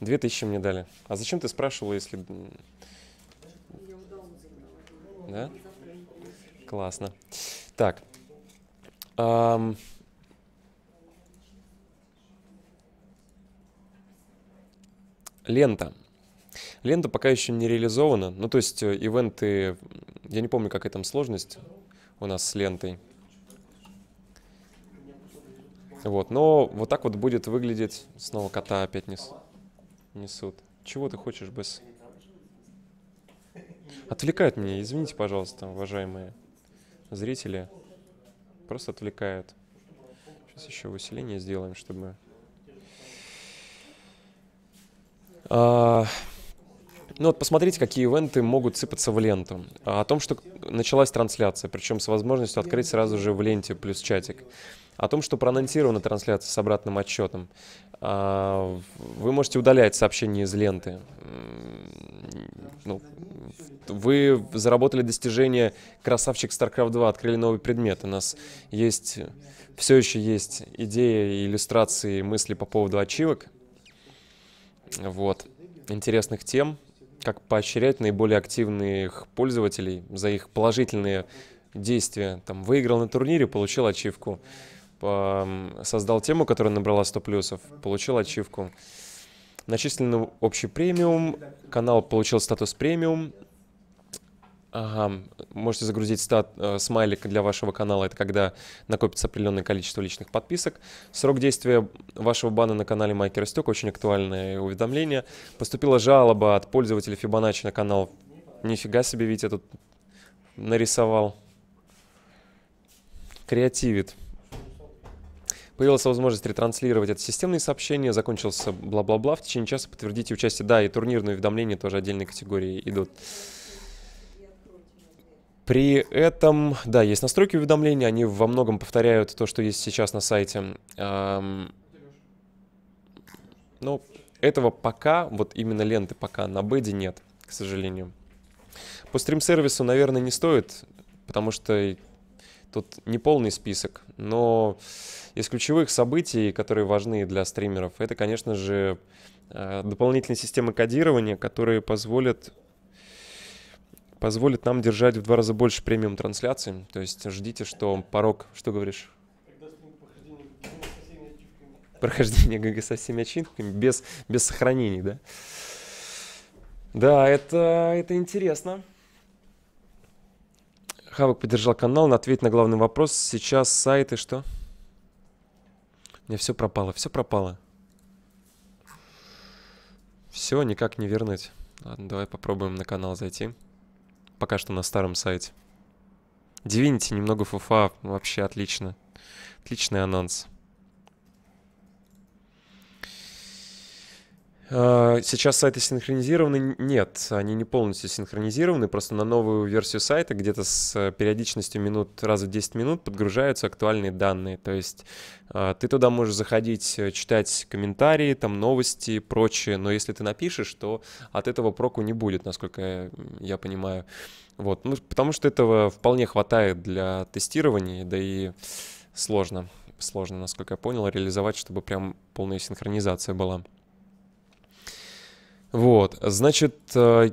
Две тысячи мне дали. А зачем ты спрашивала, если... Да? Классно. Так. Эм... Лента. Лента пока еще не реализована. Ну, то есть э, ивенты... Я не помню, какая там сложность у нас с лентой. Вот, но вот так вот будет выглядеть. Снова кота опять нес... несут. Чего ты хочешь, Бесс? Отвлекают меня, извините, пожалуйста, уважаемые зрители. Просто отвлекают. Сейчас еще усиление сделаем, чтобы... А... Ну вот посмотрите, какие ивенты могут сыпаться в ленту. А о том, что началась трансляция, причем с возможностью открыть сразу же в ленте плюс чатик. О том, что проанонсирована трансляция с обратным отчетом. А, вы можете удалять сообщение из ленты. Ну, вы заработали достижение «Красавчик StarCraft 2», открыли новый предмет. У нас есть, все еще есть идеи, иллюстрации, мысли по поводу ачивок. Вот. Интересных тем – как поощрять наиболее активных пользователей за их положительные действия. Там выиграл на турнире, получил ачивку. Создал тему, которая набрала 100 плюсов, получил ачивку. Начислен общий премиум, канал получил статус премиум, Ага. Можете загрузить стат, э, смайлик для вашего канала. Это когда накопится определенное количество личных подписок. Срок действия вашего бана на канале Майки Ростек. Очень актуальное уведомление. Поступила жалоба от пользователя Фибоначчи на канал. Нифига себе, Витя тут нарисовал. Креативит. Появилась возможность ретранслировать это системные сообщения, закончился бла-бла-бла. В течение часа подтвердите участие. Да, и турнирные уведомления тоже отдельной категории идут. При этом, да, есть настройки уведомлений, они во многом повторяют то, что есть сейчас на сайте. Эм, но ну, этого пока, вот именно ленты пока на беде нет, к сожалению. По стрим-сервису, наверное, не стоит, потому что тут не полный список, но из ключевых событий, которые важны для стримеров, это, конечно же, э, дополнительные системы кодирования, которые позволят позволит нам держать в два раза больше премиум трансляций. То есть ждите, что порог, что говоришь? Прохождение ГГ со всеми ачивками без, без сохранений, да? Да, это, это интересно. Хавок поддержал канал, на ответь на главный вопрос. Сейчас сайты что? У меня все пропало, все пропало. Все никак не вернуть. Ладно, давай попробуем на канал зайти пока что на старом сайте. Divinity немного фуфа, вообще отлично. Отличный анонс. Э, сейчас сайты синхронизированы? Нет, они не полностью синхронизированы, просто на новую версию сайта где-то с э, периодичностью минут, раз в 10 минут подгружаются актуальные данные. То есть э, ты туда можешь заходить, читать комментарии, там новости и прочее, но если ты напишешь, то от этого проку не будет, насколько я понимаю. Вот, ну, потому что этого вполне хватает для тестирования, да и сложно, сложно, насколько я понял, реализовать, чтобы прям полная синхронизация была. Вот, значит, э,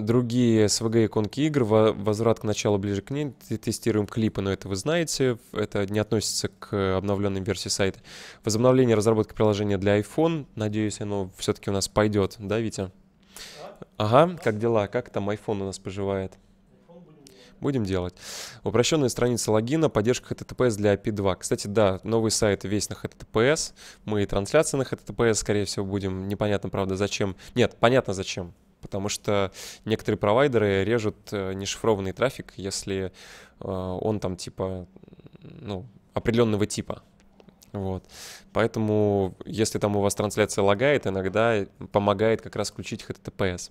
другие SVG иконки игр, возврат к началу ближе к ней, тестируем клипы, но это вы знаете, это не относится к обновленной версии сайта. Возобновление разработки приложения для iPhone, надеюсь, оно все-таки у нас пойдет, да, Витя? Ага, как дела? Как там iPhone у нас поживает? Будем делать. Упрощенная страница логина, поддержка HTTPS для API 2 Кстати, да, новый сайт весь на HTTPS. Мы и трансляции на HTTPS, скорее всего, будем. Непонятно, правда, зачем. Нет, понятно, зачем. Потому что некоторые провайдеры режут э, нешифрованный трафик, если э, он там типа, ну, определенного типа. Вот. Поэтому, если там у вас трансляция лагает, иногда помогает как раз включить HTTPS.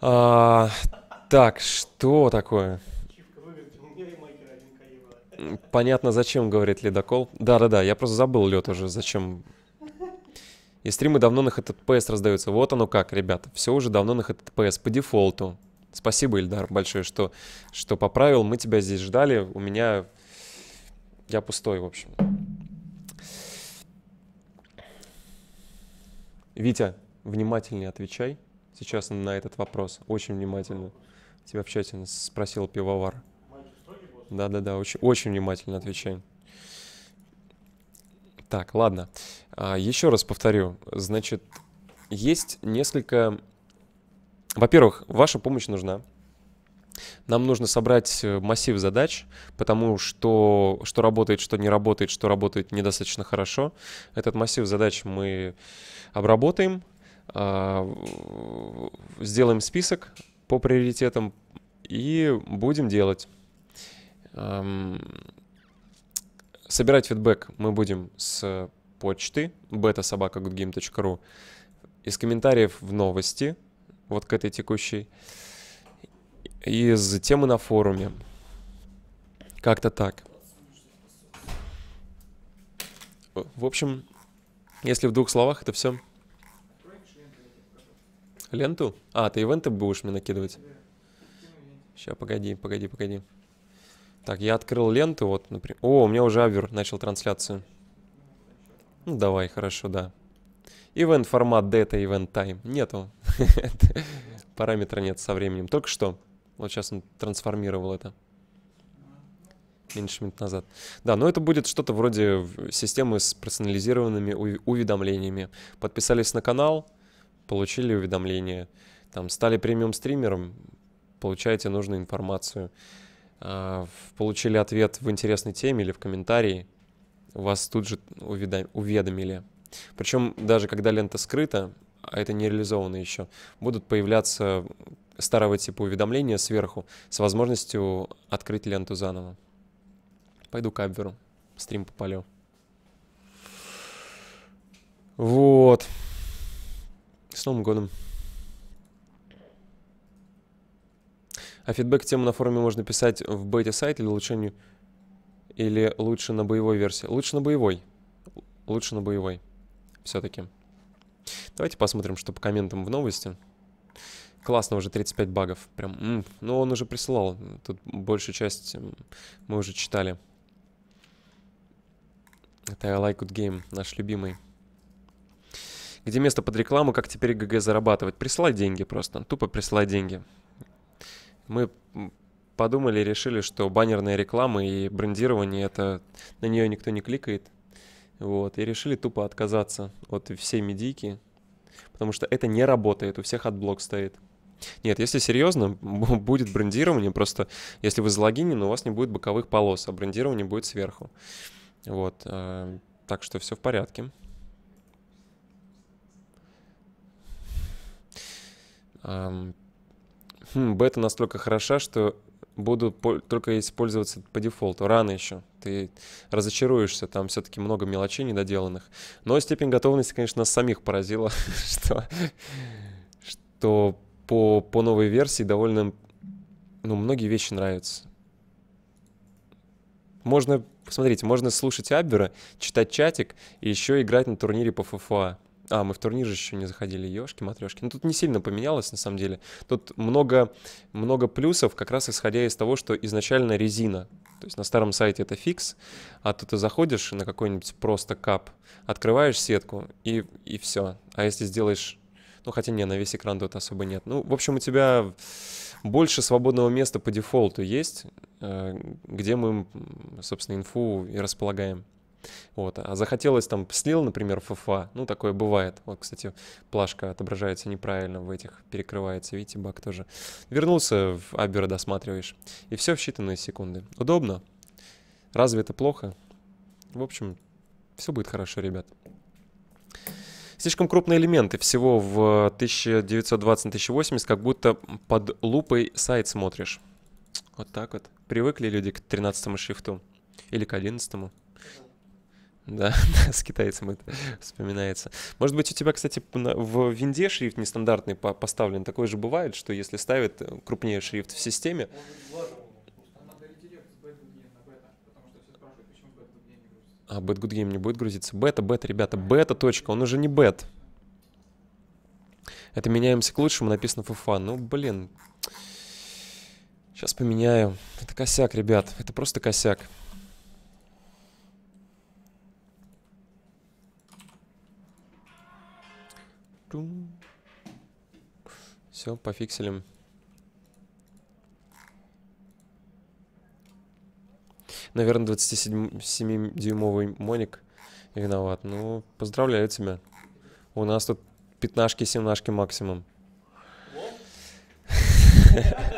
А, так, что такое? Понятно, зачем, говорит ледокол. Да-да-да, я просто забыл лед уже, зачем. И стримы давно на HTTPS раздаются. Вот оно как, ребята. Все уже давно на HTTPS по дефолту. Спасибо, Ильдар, большое, что, что поправил. Мы тебя здесь ждали. У меня... Я пустой, в общем. Витя, внимательнее отвечай сейчас на этот вопрос очень внимательно. Тебя в чате спросил пивовар. Да-да-да, очень, очень внимательно отвечаем. Так, ладно. А, еще раз повторю. Значит, есть несколько... Во-первых, ваша помощь нужна. Нам нужно собрать э, массив задач, потому что что работает, что не работает, что работает недостаточно хорошо. Этот массив задач мы обработаем, а, сделаем список по приоритетам и будем делать. Собирать фидбэк мы будем с почты betasobaka.goodgame.ru из комментариев в новости, вот к этой текущей, из темы на форуме. Как-то так. В общем, если в двух словах, это все. Ленту? А, ты ивенты будешь мне накидывать? Сейчас, погоди, погоди, погоди. Так, я открыл ленту, вот, например. О, у меня уже Авер начал трансляцию. Ну, давай, хорошо, да. Event формат data event time. Нету. (laughs) Параметра нет со временем. Только что. Вот сейчас он трансформировал это. Меньше минут назад. Да, но это будет что-то вроде системы с персонализированными уведомлениями. Подписались на канал, получили уведомление, там, стали премиум-стримером, получаете нужную информацию, а, получили ответ в интересной теме или в комментарии, вас тут же уведомили. Причем даже когда лента скрыта, а это не реализовано еще, будут появляться э, старого типа уведомления сверху с возможностью открыть ленту заново. Пойду к Абверу, стрим попалю. Вот. С Новым годом. А фидбэк тему на форуме можно писать в бете-сайт или улучшению... Или лучше на боевой версии? Лучше на боевой. Лучше на боевой. Все-таки. Давайте посмотрим, что по комментам в новости. Классно, уже 35 багов. Прям, м-м. ну он уже присылал. Тут большую часть мы уже читали. Это I Like Good Game, наш любимый где место под рекламу, как теперь ГГ зарабатывать. Присылай деньги просто, тупо присылай деньги. Мы подумали и решили, что баннерная реклама и брендирование, это на нее никто не кликает. Вот, и решили тупо отказаться от всей медийки, потому что это не работает, у всех отблок стоит. Нет, если серьезно, (laughs) будет брендирование, просто если вы залогинены, у вас не будет боковых полос, а брендирование будет сверху. Вот, э, так что все в порядке. Эм, хм, бета настолько хороша, что буду только использоваться по дефолту. Рано еще. Ты разочаруешься, там все-таки много мелочей недоделанных. Но степень готовности, конечно, нас самих поразила, (laughs) что, что по, по новой версии довольно... Ну, многие вещи нравятся. Можно, посмотрите, можно слушать Аббера, читать чатик и еще играть на турнире по ФФА. А, мы в турнир же еще не заходили, ешки, матрешки. Ну, тут не сильно поменялось, на самом деле. Тут много, много плюсов, как раз исходя из того, что изначально резина. То есть на старом сайте это фикс, а тут ты заходишь на какой-нибудь просто кап, открываешь сетку и, и все. А если сделаешь... Ну, хотя не, на весь экран тут особо нет. Ну, в общем, у тебя больше свободного места по дефолту есть, э, где мы, собственно, инфу и располагаем. Вот, а захотелось там, слил, например, ФФА, ну, такое бывает. Вот, кстати, плашка отображается неправильно в этих, перекрывается, видите, баг тоже. Вернулся в Абера, досматриваешь, и все в считанные секунды. Удобно? Разве это плохо? В общем, все будет хорошо, ребят. Слишком крупные элементы всего в 1920 на 1080, как будто под лупой сайт смотришь. Вот так вот. Привыкли люди к 13 шрифту или к 11. -му. (laughs) Да, с китайцем это вспоминается. Может быть, у тебя, кстати, в винде шрифт нестандартный поставлен. Такое же бывает, что если ставят э, крупнее шрифт в системе... А, Bad Good Game не будет грузиться. Бета, бета, ребята, бета, точка. Он уже не бет. Это меняемся к лучшему, написано фуфа. Ну, блин. Сейчас поменяю. Это косяк, ребят. Это просто косяк. Все, пофиксили. Наверное, 27-дюймовый моник виноват. Ну, поздравляю тебя. У нас тут пятнашки-семнашки максимум. Yeah. (laughs)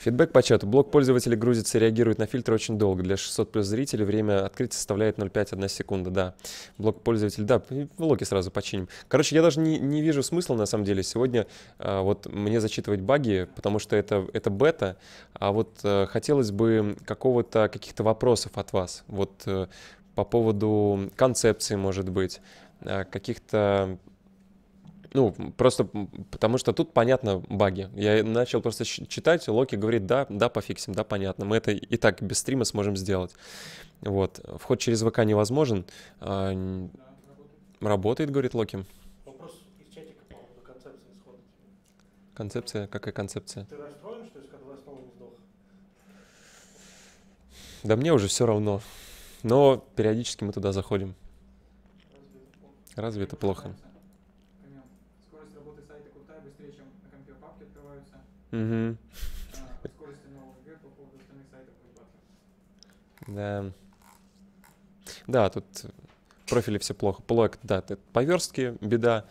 Фидбэк по чату. Блок пользователя грузится и реагирует на фильтры очень долго. Для 600 плюс зрителей время открытия составляет 0,5-1 секунда, да. Блок пользователя, да, блоки сразу починим. Короче, я даже не, не вижу смысла, на самом деле, сегодня а, вот мне зачитывать баги, потому что это, это бета, а вот а, хотелось бы какого-то, каких-то вопросов от вас, вот а, по поводу концепции, может быть, а, каких-то ну, просто потому что тут понятно баги. Я начал просто читать, Локи говорит, да, да, пофиксим, да, понятно. Мы это и так без стрима сможем сделать. Вот. Вход через ВК невозможен. Да, работает. работает, говорит Локи. Вопрос из чатика, по концепции исхода. Концепция? Какая концепция? Ты расстроен, что искатовая основа не сдох? Да мне уже все равно. Но периодически мы туда заходим. Разве это плохо? Разве это плохо? Угу. Да. Да, тут профили все плохо. Проект, да, поверстки, беда.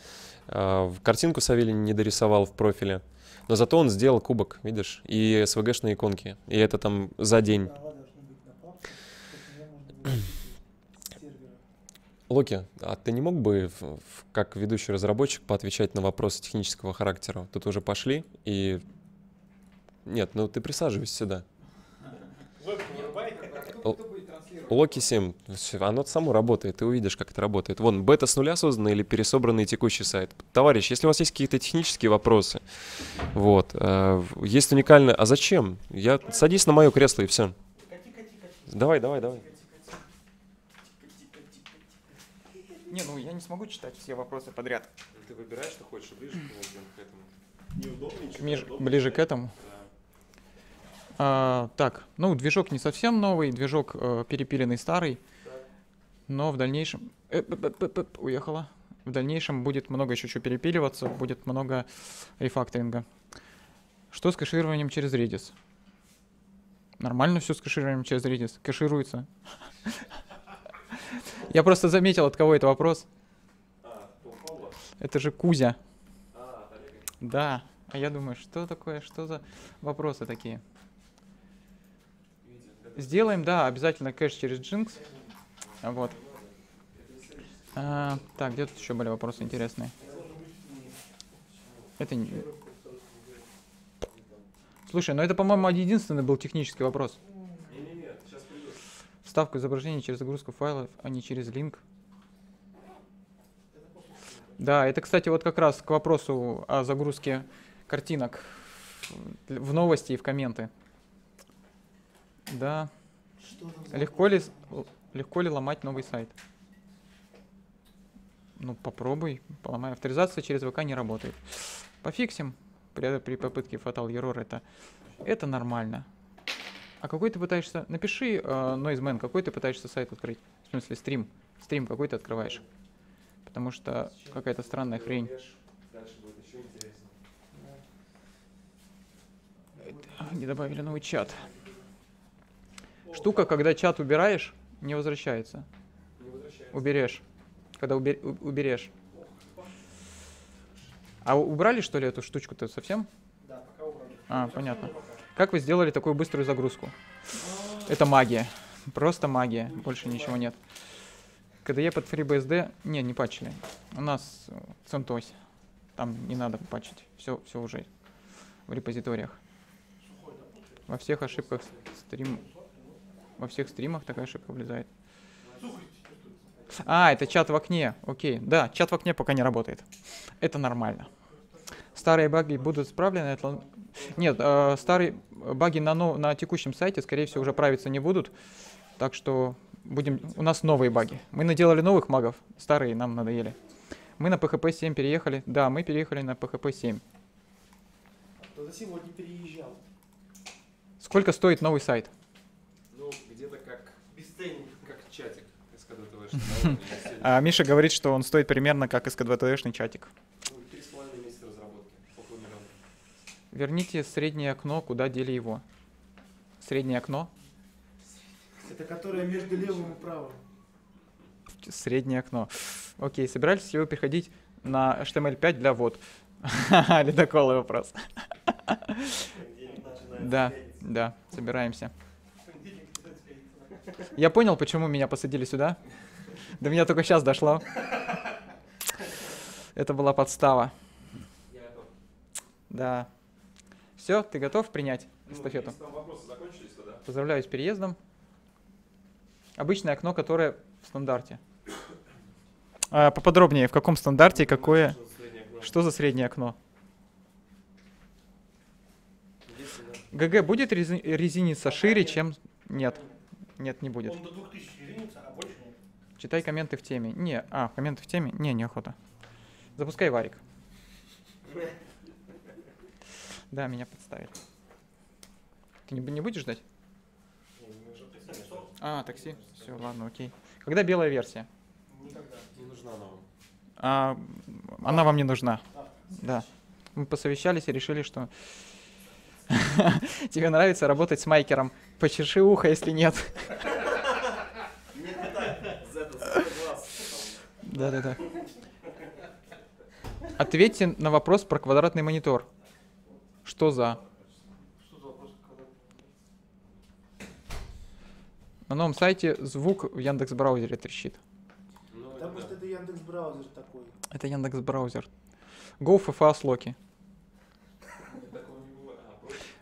А, картинку Савелий не дорисовал в профиле. Но зато он сделал кубок, видишь, и СВГшные иконки. И это там за день. Локи, а ты не мог бы, как ведущий разработчик, поотвечать на вопросы технического характера? Тут уже пошли, и нет, ну ты присаживайся сюда. Локи 7, оно само работает, ты увидишь, как это работает. Вон, бета с нуля создана или пересобранный текущий сайт. Товарищ, если у вас есть какие-то технические вопросы, вот, э, есть уникальное, а зачем? Я, садись на мое кресло и все. Давай, давай, давай. Не, ну я не смогу читать все вопросы подряд. Ты выбираешь, что хочешь, ближе к этому. Неудобнее, ближе, ближе к этому? Да. А, так, ну, движок не совсем новый, движок э, перепиленный старый. Но в дальнейшем... Э, э, э, уехала. В дальнейшем будет много еще чего перепиливаться, будет много рефакторинга. Что с кэшированием через Redis? Нормально все с кэшированием через Redis. Кэшируется. (laughs) Я просто заметил, от кого это вопрос. Это же Кузя. Да. А я думаю, что такое, что за вопросы такие? Сделаем, да, обязательно кэш через Jinx. Вот. А, так, где тут еще были вопросы интересные? Это не... Слушай, ну это, по-моему, единственный был технический вопрос. Вставку изображения через загрузку файлов, а не через линк. Да, это, кстати, вот как раз к вопросу о загрузке картинок в новости и в комменты. Да. Что там легко ли, легко ли ломать новый сайт? Ну, попробуй. Поломай. Авторизация через ВК не работает. Пофиксим. При, при попытке фатал error это. Это нормально. А какой ты пытаешься... Напиши, э, Noiseman, какой ты пытаешься сайт открыть? В смысле, стрим. Стрим какой ты открываешь. Потому что какая-то странная хрень. Э, не добавили новый чат. Штука, когда чат убираешь, не возвращается. Уберешь. Когда убер... уберешь. А убрали, что ли, эту штучку-то совсем? Да, пока убрали. А, понятно. Как вы сделали такую быструю загрузку? Ну, Это магия. Просто магия. Ну, Больше типа ничего нет. Когда я под FreeBSD... Не, не пачили. У нас э, CentOS. Там не надо пачить. Все, все уже в репозиториях. Во всех ошибках стрим во всех стримах такая ошибка влезает. А, это чат в окне. Окей. Да, чат в окне пока не работает. Это нормально. Старые баги будут исправлены. Это... Нет, э, старые баги на, нов... на текущем сайте, скорее всего, уже правиться не будут. Так что будем... у нас новые баги. Мы наделали новых магов, старые нам надоели. Мы на PHP 7 переехали. Да, мы переехали на PHP 7. Кто за сегодня переезжал? Сколько стоит новый сайт? (laughs) А Миша говорит, что он стоит примерно как СК2Тшный чатик. Верните среднее окно, куда дели его. Среднее окно? Это которое между левым и правым. Среднее окно. Окей, собирались ли вы переходить на HTML5 эм для (laughs) вот? Ледоколый вопрос. Да, да, собираемся. Я понял, почему меня посадили сюда. До меня только сейчас дошло. Это была подстава. Да. Все, ты готов принять ну, эстафету? Поздравляю с переездом. Обычное окно, которое в стандарте. А, поподробнее, в каком стандарте, ну, какое... Что за среднее окно? ГГ будет резиниться шире, чем... Нет. Нет, не будет. Он до 2000 резинится, а больше Читай комменты в теме. Не, а, комменты в теме? Не, неохота. Запускай варик. Да, меня подставили. Ты не, не будешь ждать? А, такси? Все, ладно, окей. Когда белая версия? Никогда. Не нужна она вам. она вам не нужна. Да. Мы посовещались и решили, что (laughs) тебе нравится работать с майкером. Почеши ухо, если нет. Да-да-да. Ответьте на вопрос про квадратный монитор. Что за? На новом сайте звук в Яндекс браузере трещит. Ну, потому что это Яндекс браузер такой. Это Яндекс браузер. Go FFAS Loki.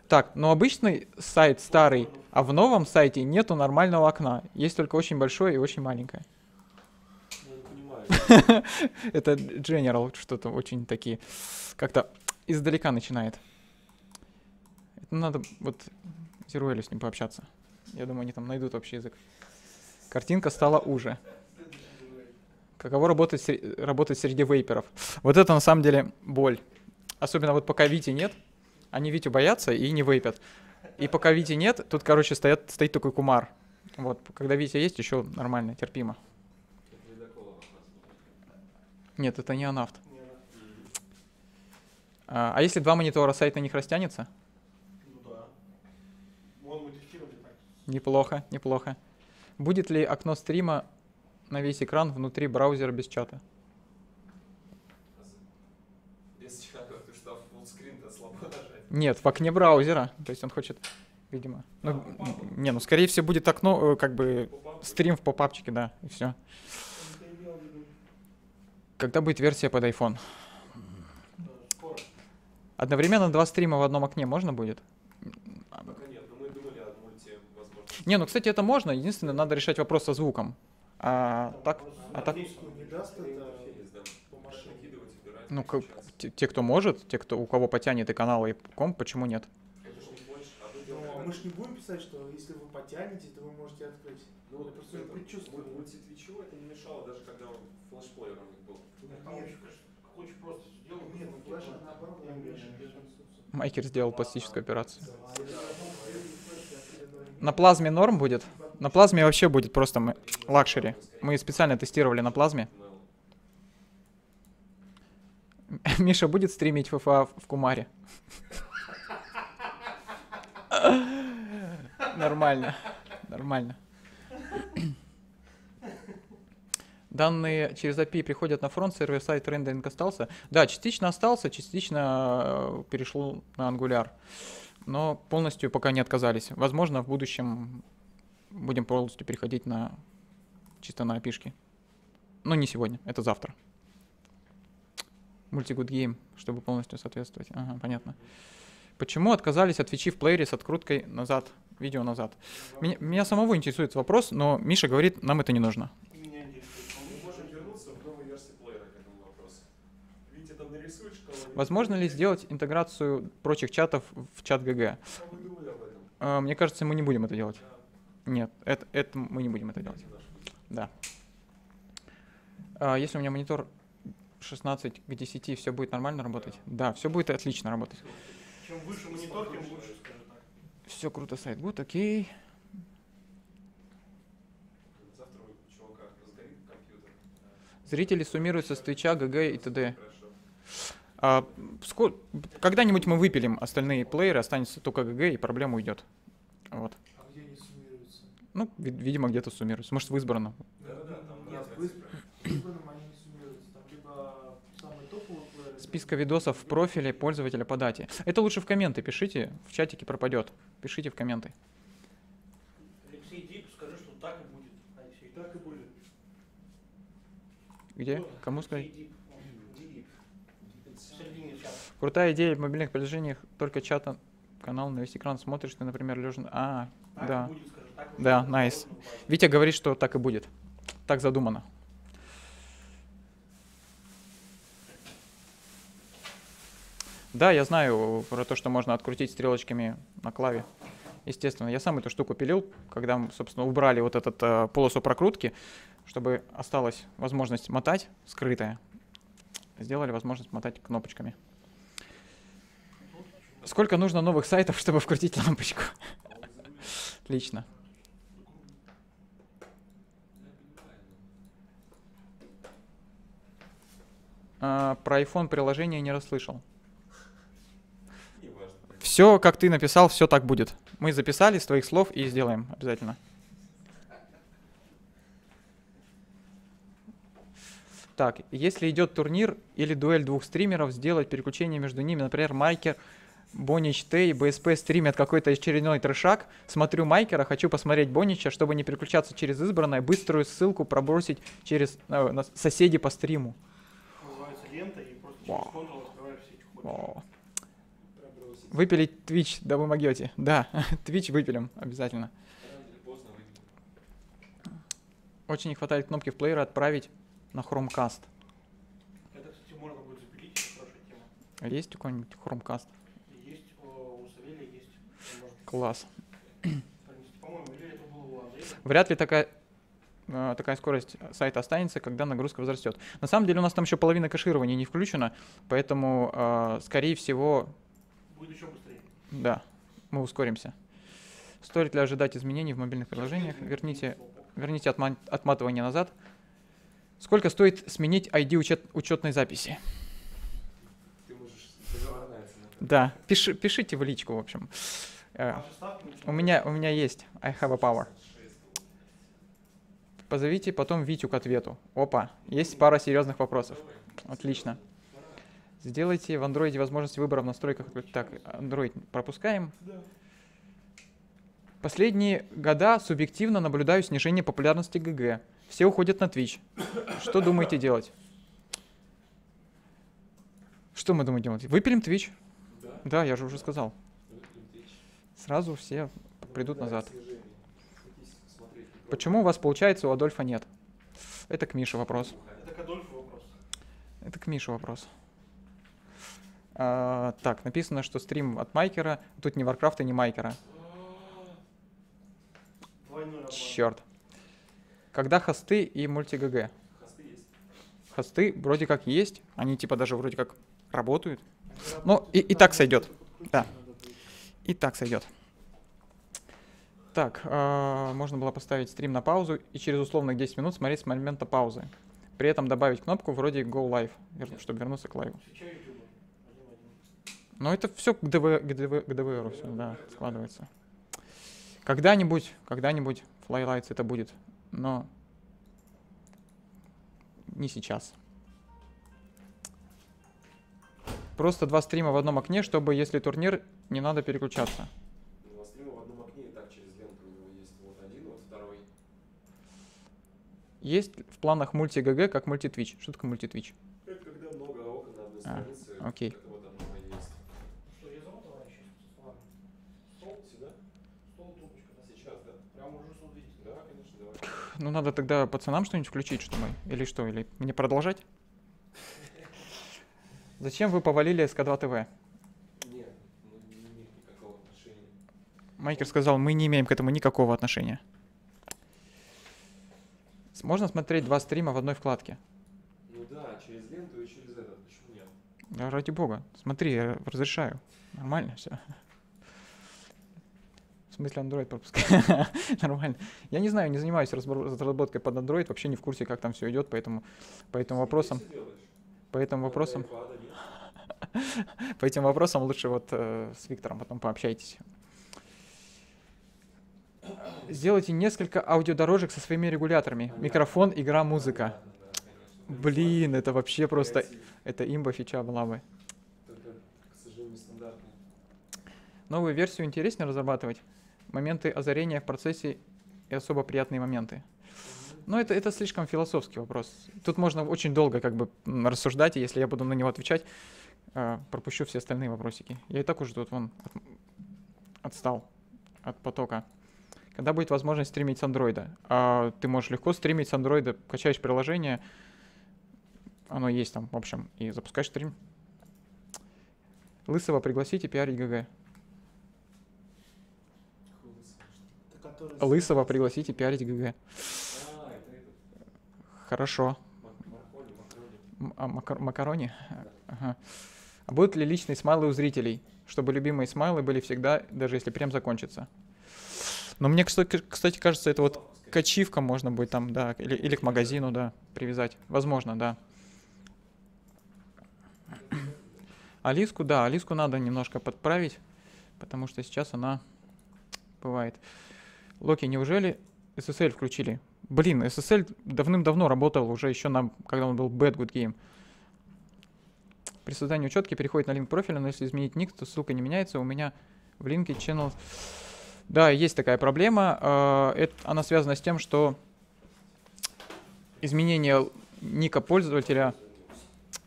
Так, но ну, обычный сайт старый, а в новом сайте нету нормального окна. Есть только очень большое и очень маленькое. (laughs) Это General, что-то очень такие, как-то издалека начинает. Это надо вот Зеруэлю с ним пообщаться. Я думаю, они там найдут общий язык. Картинка стала уже. Каково работать, работать среди вейперов? Вот это на самом деле боль. Особенно вот пока Вити нет, они Витю боятся и не вейпят. И пока Вити нет, тут, короче, стоят, стоит такой кумар. Вот, когда Витя есть, еще нормально, терпимо. Нет, это не анафт. А, а если два монитора, сайт на них растянется? Ну да. Он так. Неплохо, неплохо. Будет ли окно стрима на весь экран внутри браузера без чата? Без чата, ты что, фуллскрин-то слабо нажать? Нет, в окне браузера. То есть он хочет, видимо. Ну, не, ну скорее всего будет окно, э, как бы стрим в попапчике, да, и все. Когда будет версия под iPhone? Одновременно два стрима в одном окне можно будет? Пока нет, но мы думали о мульте, возможно. Не, ну, кстати, это можно. Единственное, надо решать вопрос со звуком. А так... А так... Ну, как, те, кто может, те, кто, у кого потянет и канал, и комп, почему нет? мы же не будем писать, что если вы потянете, то вы можете открыть. Ну, вот просто это, предчувствую. Мультитличу это не мешало, даже когда он флешплеером был. Типа, Майкер сделал пластическую операцию. На плазме норм будет? На плазме вообще будет просто мы... лакшери. Мы специально тестировали на плазме. Ну. (laughs) Миша будет стримить ФФА в Кумаре? (laughs) Нормально, нормально. Данные через API приходят на фронт, сервер-сайт рендеринг остался. Да, частично остался, частично э, перешло на Angular. Но полностью пока не отказались. Возможно, в будущем будем полностью переходить на чисто на API. Но не сегодня, это завтра. Мультигуд гейм, чтобы полностью соответствовать. Ага, понятно. Почему отказались от фичи в плеере с откруткой назад, видео назад? Меня, меня самого интересует вопрос, но Миша говорит, нам это не нужно. Возможно ли сделать интеграцию прочих чатов в чат ГГ? А, мне кажется, мы не будем это делать. Нет, это, это мы не будем это делать. Да. А, если у меня монитор 16 к 10, все будет нормально работать? Да, все будет отлично работать. Чем выше монитор, тем лучше, скажем так. Все круто, сайт good, окей. Зрители суммируются с Твича, ГГ и т.д. А, когда-нибудь мы выпилим остальные плееры, останется только ГГ, и проблема уйдет. Вот. А где они суммируются? Ну, вид видимо, где-то суммируются. Может, в избранном. Да, да, там Нет, в избранном списка видосов в профиле пользователя по дате. Это лучше в комменты пишите, в чатике пропадет. Пишите в комменты. Алексей Дип, скажи, что так и будет. Алексей, так и будет. Где? Кто? Кому сказать? Крутая идея в мобильных приложениях, только чат канал на весь экран смотришь, ты, например, лежа... А, так да. Будет, скажу, да, найс. Nice. Витя говорит, что так и будет. Так задумано. Да, я знаю э, про то, что можно открутить стрелочками на клаве. Естественно, я сам эту штуку пилил, когда, собственно, убрали вот этот э, полосу прокрутки, чтобы осталась возможность мотать скрытая. Сделали возможность мотать кнопочками. Сколько нужно новых сайтов, (laughs) чтобы вкрутить лампочку? Отлично. А, про iPhone приложение не расслышал. Все, как ты написал, все так будет. Мы записали с твоих слов и сделаем обязательно. Так, если идет турнир или дуэль двух стримеров, сделать переключение между ними, например, Майкер, Бонич Т и БСП стримят какой-то очередной трешак, смотрю Майкера, хочу посмотреть Бонича, чтобы не переключаться через избранное, быструю ссылку пробросить через э, соседи по стриму. Называется лента и просто через контрол открываешь все, что хочешь. Выпилить Twitch, да вы могете. Да, (laughs) Twitch выпилим обязательно. Очень не хватает кнопки в плеере «Отправить на Chromecast». Это, кстати, можно будет запилить, хорошая тема. А есть у кого-нибудь Chromecast? Есть, у Савелия есть. Класс. Вряд ли такая э, такая скорость сайта останется, когда нагрузка возрастет. На самом деле у нас там еще половина кэширования не включена, поэтому, э, скорее всего, будет еще быстрее. Да, мы ускоримся. Стоит ли ожидать изменений в мобильных приложениях? Верните, верните отматывание назад. Сколько стоит сменить ID учет учетной записи? Ты можешь Да, Пиши, пишите в личку, в общем. Э, а у меня, у меня есть. I have a power. Позовите потом Витю к ответу. Опа, есть пара серьезных вопросов. Отлично. Сделайте в Android возможность выбора в настройках. Так, Android пропускаем. Последние года субъективно наблюдаю снижение популярности ГГ. Все уходят на Twitch. Что думаете делать? Что мы думаем делать? Выпилим Twitch. Да, да я же уже сказал. Сразу все придут назад. Почему у вас получается, у Адольфа нет? Это к Мише вопрос. Это к Адольфу вопрос. Это к Мише вопрос. А, так, написано, что стрим от Майкера. Тут ни Варкрафта, ни Майкера. Черт. Когда хосты и мульти-ГГ? Хосты есть. Хосты вроде как есть. Они типа даже вроде как работают. Ну, и, и так сойдет. Да. И так сойдет. Так, э, можно было поставить стрим на паузу и через условных 10 минут смотреть с момента паузы. При этом добавить кнопку вроде Go Live, чтобы вернуться к лайву. Но ну, это все к, ДВ, к, ДВ, к ДВРу все, да, складывается. Когда-нибудь, когда-нибудь Flylights это будет, но не сейчас. Просто два стрима в одном окне, чтобы, если турнир, не надо переключаться. Два стрима в одном окне, и так через ленту у него есть вот один, вот второй. Есть в планах мульти-ГГ как мульти-твич. Что такое мульти-твич? Это когда много окон на одной а, Окей. Okay. Ну, надо тогда пацанам что-нибудь включить, что мы... Или что, или мне продолжать? Зачем вы повалили СК2 ТВ? Нет, мы не имеем никакого отношения. Майкер сказал, мы не имеем к этому никакого отношения. Можно смотреть два стрима в одной вкладке? Ну да, через ленту и через этот. Почему нет? Да, ради бога. Смотри, я разрешаю. Нормально все смысле Android пропускаю? (laughs) Нормально. Я не знаю, не занимаюсь разработкой под Android, вообще не в курсе, как там все идет, поэтому по этим вопросам... По этим вопросам... (laughs) По этим вопросам лучше вот э, с Виктором потом пообщайтесь. Сделайте несколько аудиодорожек со своими регуляторами. Микрофон, игра, музыка. Блин, это вообще просто... Это имба фича была бы. Новую версию интереснее разрабатывать? моменты озарения в процессе и особо приятные моменты. Но ну, это, это слишком философский вопрос. Тут можно очень долго как бы рассуждать, и если я буду на него отвечать, э, пропущу все остальные вопросики. Я и так уже тут вон отстал от потока. Когда будет возможность стримить с андроида? А ты можешь легко стримить с андроида, качаешь приложение, оно есть там, в общем, и запускаешь стрим. Лысого пригласите пиарить ГГ. Лысого пригласите пиарить ГГ. Хорошо. А, макар макарони? Да. Ага. А будут ли личные смайлы у зрителей? Чтобы любимые смайлы были всегда, даже если прям закончится. Но мне, кстати, кажется, это вот к ачивкам можно будет там, да, или, или к магазину, да, привязать. Возможно, да. Алиску, да, Алиску надо немножко подправить, потому что сейчас она бывает. Локи, неужели SSL включили? Блин, SSL давным-давно работал уже еще на, когда он был Bad Good Game. При создании учетки переходит на линк профиля, но если изменить ник, то ссылка не меняется. У меня в линке channel... Да, есть такая проблема. А, это, она связана с тем, что изменение ника пользователя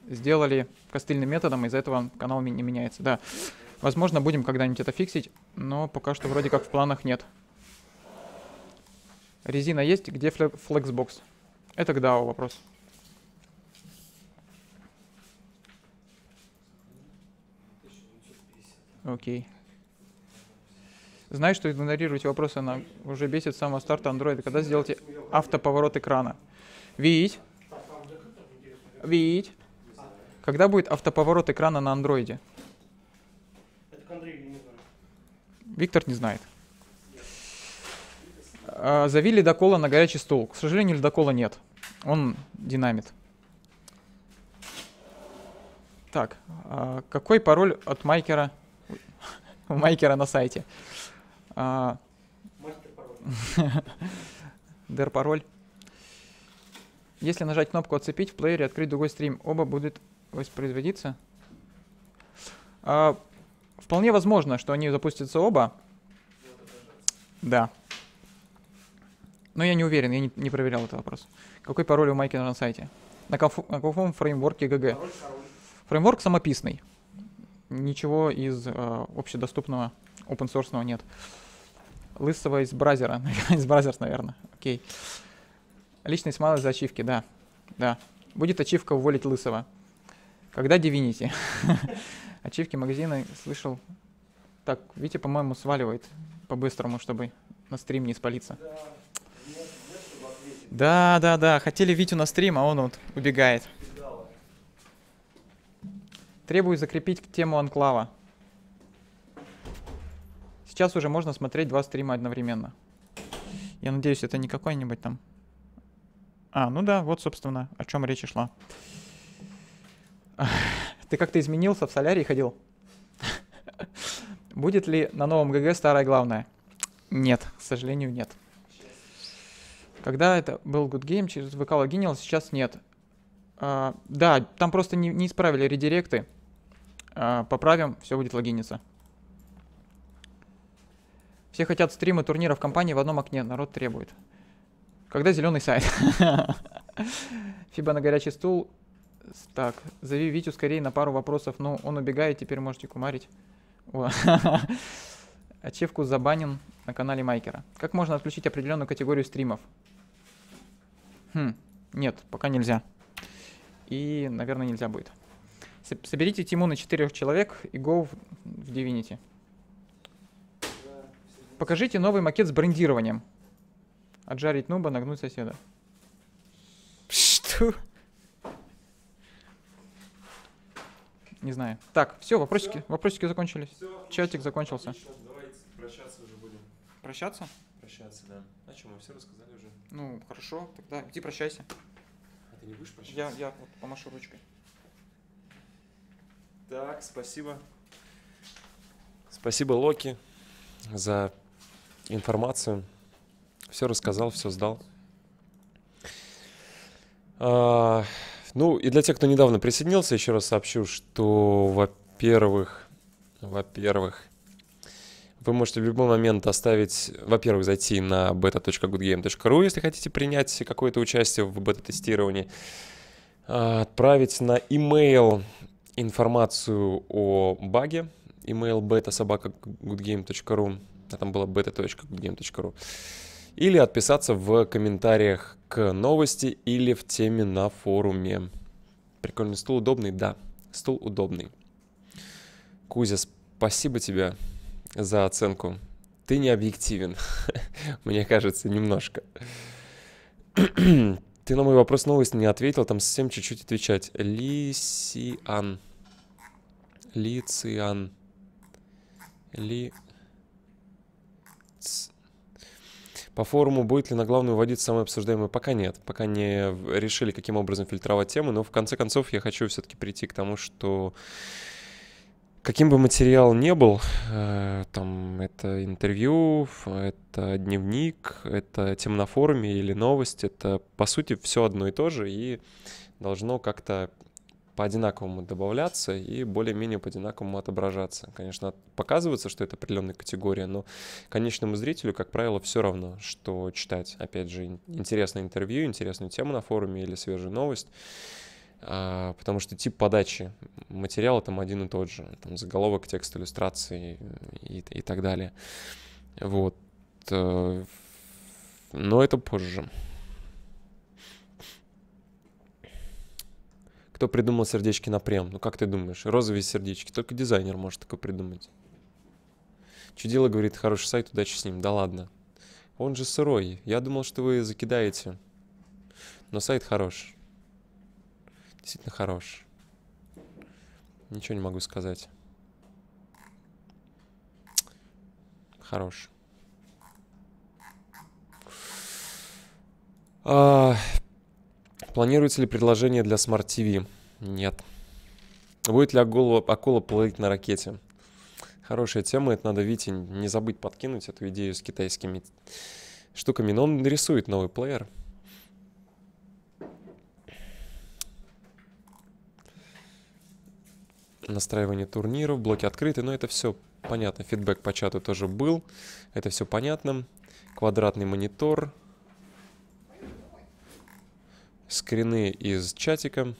сделали костыльным методом, из-за этого канал не меняется. Да, возможно, будем когда-нибудь это фиксить, но пока что вроде как в планах нет. Резина есть, где флексбокс? Это к DAO вопрос. Окей. Знаешь, что игнорируете вопросы, она уже бесит с самого старта Android. Когда сделаете автоповорот экрана? Видеть? Видеть? Когда будет автоповорот экрана на андроиде? Виктор не знает. А, зови ледокола на горячий стол. К сожалению, ледокола нет. Он динамит. Так, а, какой пароль от майкера? У майкера на сайте. А, (laughs) Дер пароль. Если нажать кнопку «Отцепить» в плеере, открыть другой стрим, оба будут воспроизводиться. вполне возможно, что они запустятся оба. Да. Но ну, я не уверен, я не, не проверял этот вопрос. Какой пароль у Майки на сайте? На, конфу, на каком фреймворке GG? Фреймворк самописный. Ничего из э, общедоступного, open source нет. Лысого из бразера. (laughs) из бразерс, наверное. Окей. Личный смайл за ачивки, да. Да. Будет ачивка уволить Лысого. Когда Divinity? (laughs) ачивки магазина слышал. Так, Витя, по-моему, сваливает по-быстрому, чтобы на стрим не спалиться. Да. Да, да, да. Хотели Витю на стрим, а он вот убегает. Требую закрепить тему анклава. Сейчас уже можно смотреть два стрима одновременно. Я надеюсь, это не какой-нибудь там... А, ну да, вот, собственно, о чем речь и шла. (laughs) Ты как-то изменился, в солярий ходил? (laughs) Будет ли на новом ГГ старое главное? Нет, к сожалению, нет. Когда это был Good Game, через VK логинил, сейчас нет. А, да, там просто не, не исправили редиректы. А, поправим, все будет логиниться. Все хотят стримы турниров компании в одном окне, народ требует. Когда зеленый сайт? (laughs) Фиба на горячий стул. Так, зови Витю скорее на пару вопросов. Ну, он убегает, теперь можете кумарить. (laughs) Ачевку забанен на канале Майкера. Как можно отключить определенную категорию стримов? Хм, нет, пока нельзя. И, наверное, нельзя будет. Соберите тиму на четырех человек и go в, в Divinity. Покажите новый макет с брендированием. Отжарить нуба, нагнуть соседа. Что? Не знаю. Так, все, вопросики, все? вопросики закончились. Все, Чатик закончился. Отлично, Прощаться? Прощаться, да. А что, мы все рассказали уже. Ну, хорошо, тогда иди прощайся. А ты не будешь прощаться? Я, я вот помашу ручкой. Так, спасибо. Спасибо, Локи, за информацию. Все рассказал, все сдал. А, ну, и для тех, кто недавно присоединился, еще раз сообщу, что, во-первых, во-первых, вы можете в любой момент оставить, во-первых, зайти на beta.goodgame.ru, если хотите принять какое-то участие в бета-тестировании, а, отправить на email информацию о баге, email beta собака goodgame.ru, а там было beta.goodgame.ru, или отписаться в комментариях к новости или в теме на форуме. Прикольный стул, удобный? Да, стул удобный. Кузя, спасибо тебе за оценку. Ты не объективен, (laughs) мне кажется, немножко. (clears throat) Ты на мой вопрос новости не ответил, там совсем чуть-чуть отвечать. Лисиан. Лициан. Ли... По форуму будет ли на главную вводить самое обсуждаемое? Пока нет. Пока не решили, каким образом фильтровать темы. Но в конце концов я хочу все-таки прийти к тому, что Каким бы материал ни был, э, там это интервью, это дневник, это тем на форуме или новость, это по сути все одно и то же и должно как-то по-одинаковому добавляться и более-менее по-одинаковому отображаться. Конечно, показывается, что это определенная категория, но конечному зрителю, как правило, все равно, что читать. Опять же, интересное интервью, интересную тему на форуме или свежую новость — а, потому что тип подачи материала там один и тот же, там заголовок, текст, иллюстрации и, и так далее. Вот. Э, но это позже. Кто придумал сердечки на прем? Ну как ты думаешь? Розовые сердечки. Только дизайнер может такое придумать. Чудило говорит, хороший сайт, удачи с ним. Да ладно. Он же сырой. Я думал, что вы закидаете. Но сайт хороший. Действительно хорош. Ничего не могу сказать. Хорош. А, планируется ли предложение для Smart TV? Нет. Будет ли акула, плыть на ракете? Хорошая тема, это надо Вите не забыть подкинуть эту идею с китайскими штуками. Но он рисует новый плеер. настраивание турниров, блоки открыты, но это все понятно. Фидбэк по чату тоже был, это все понятно. Квадратный монитор. Скрины из чатика.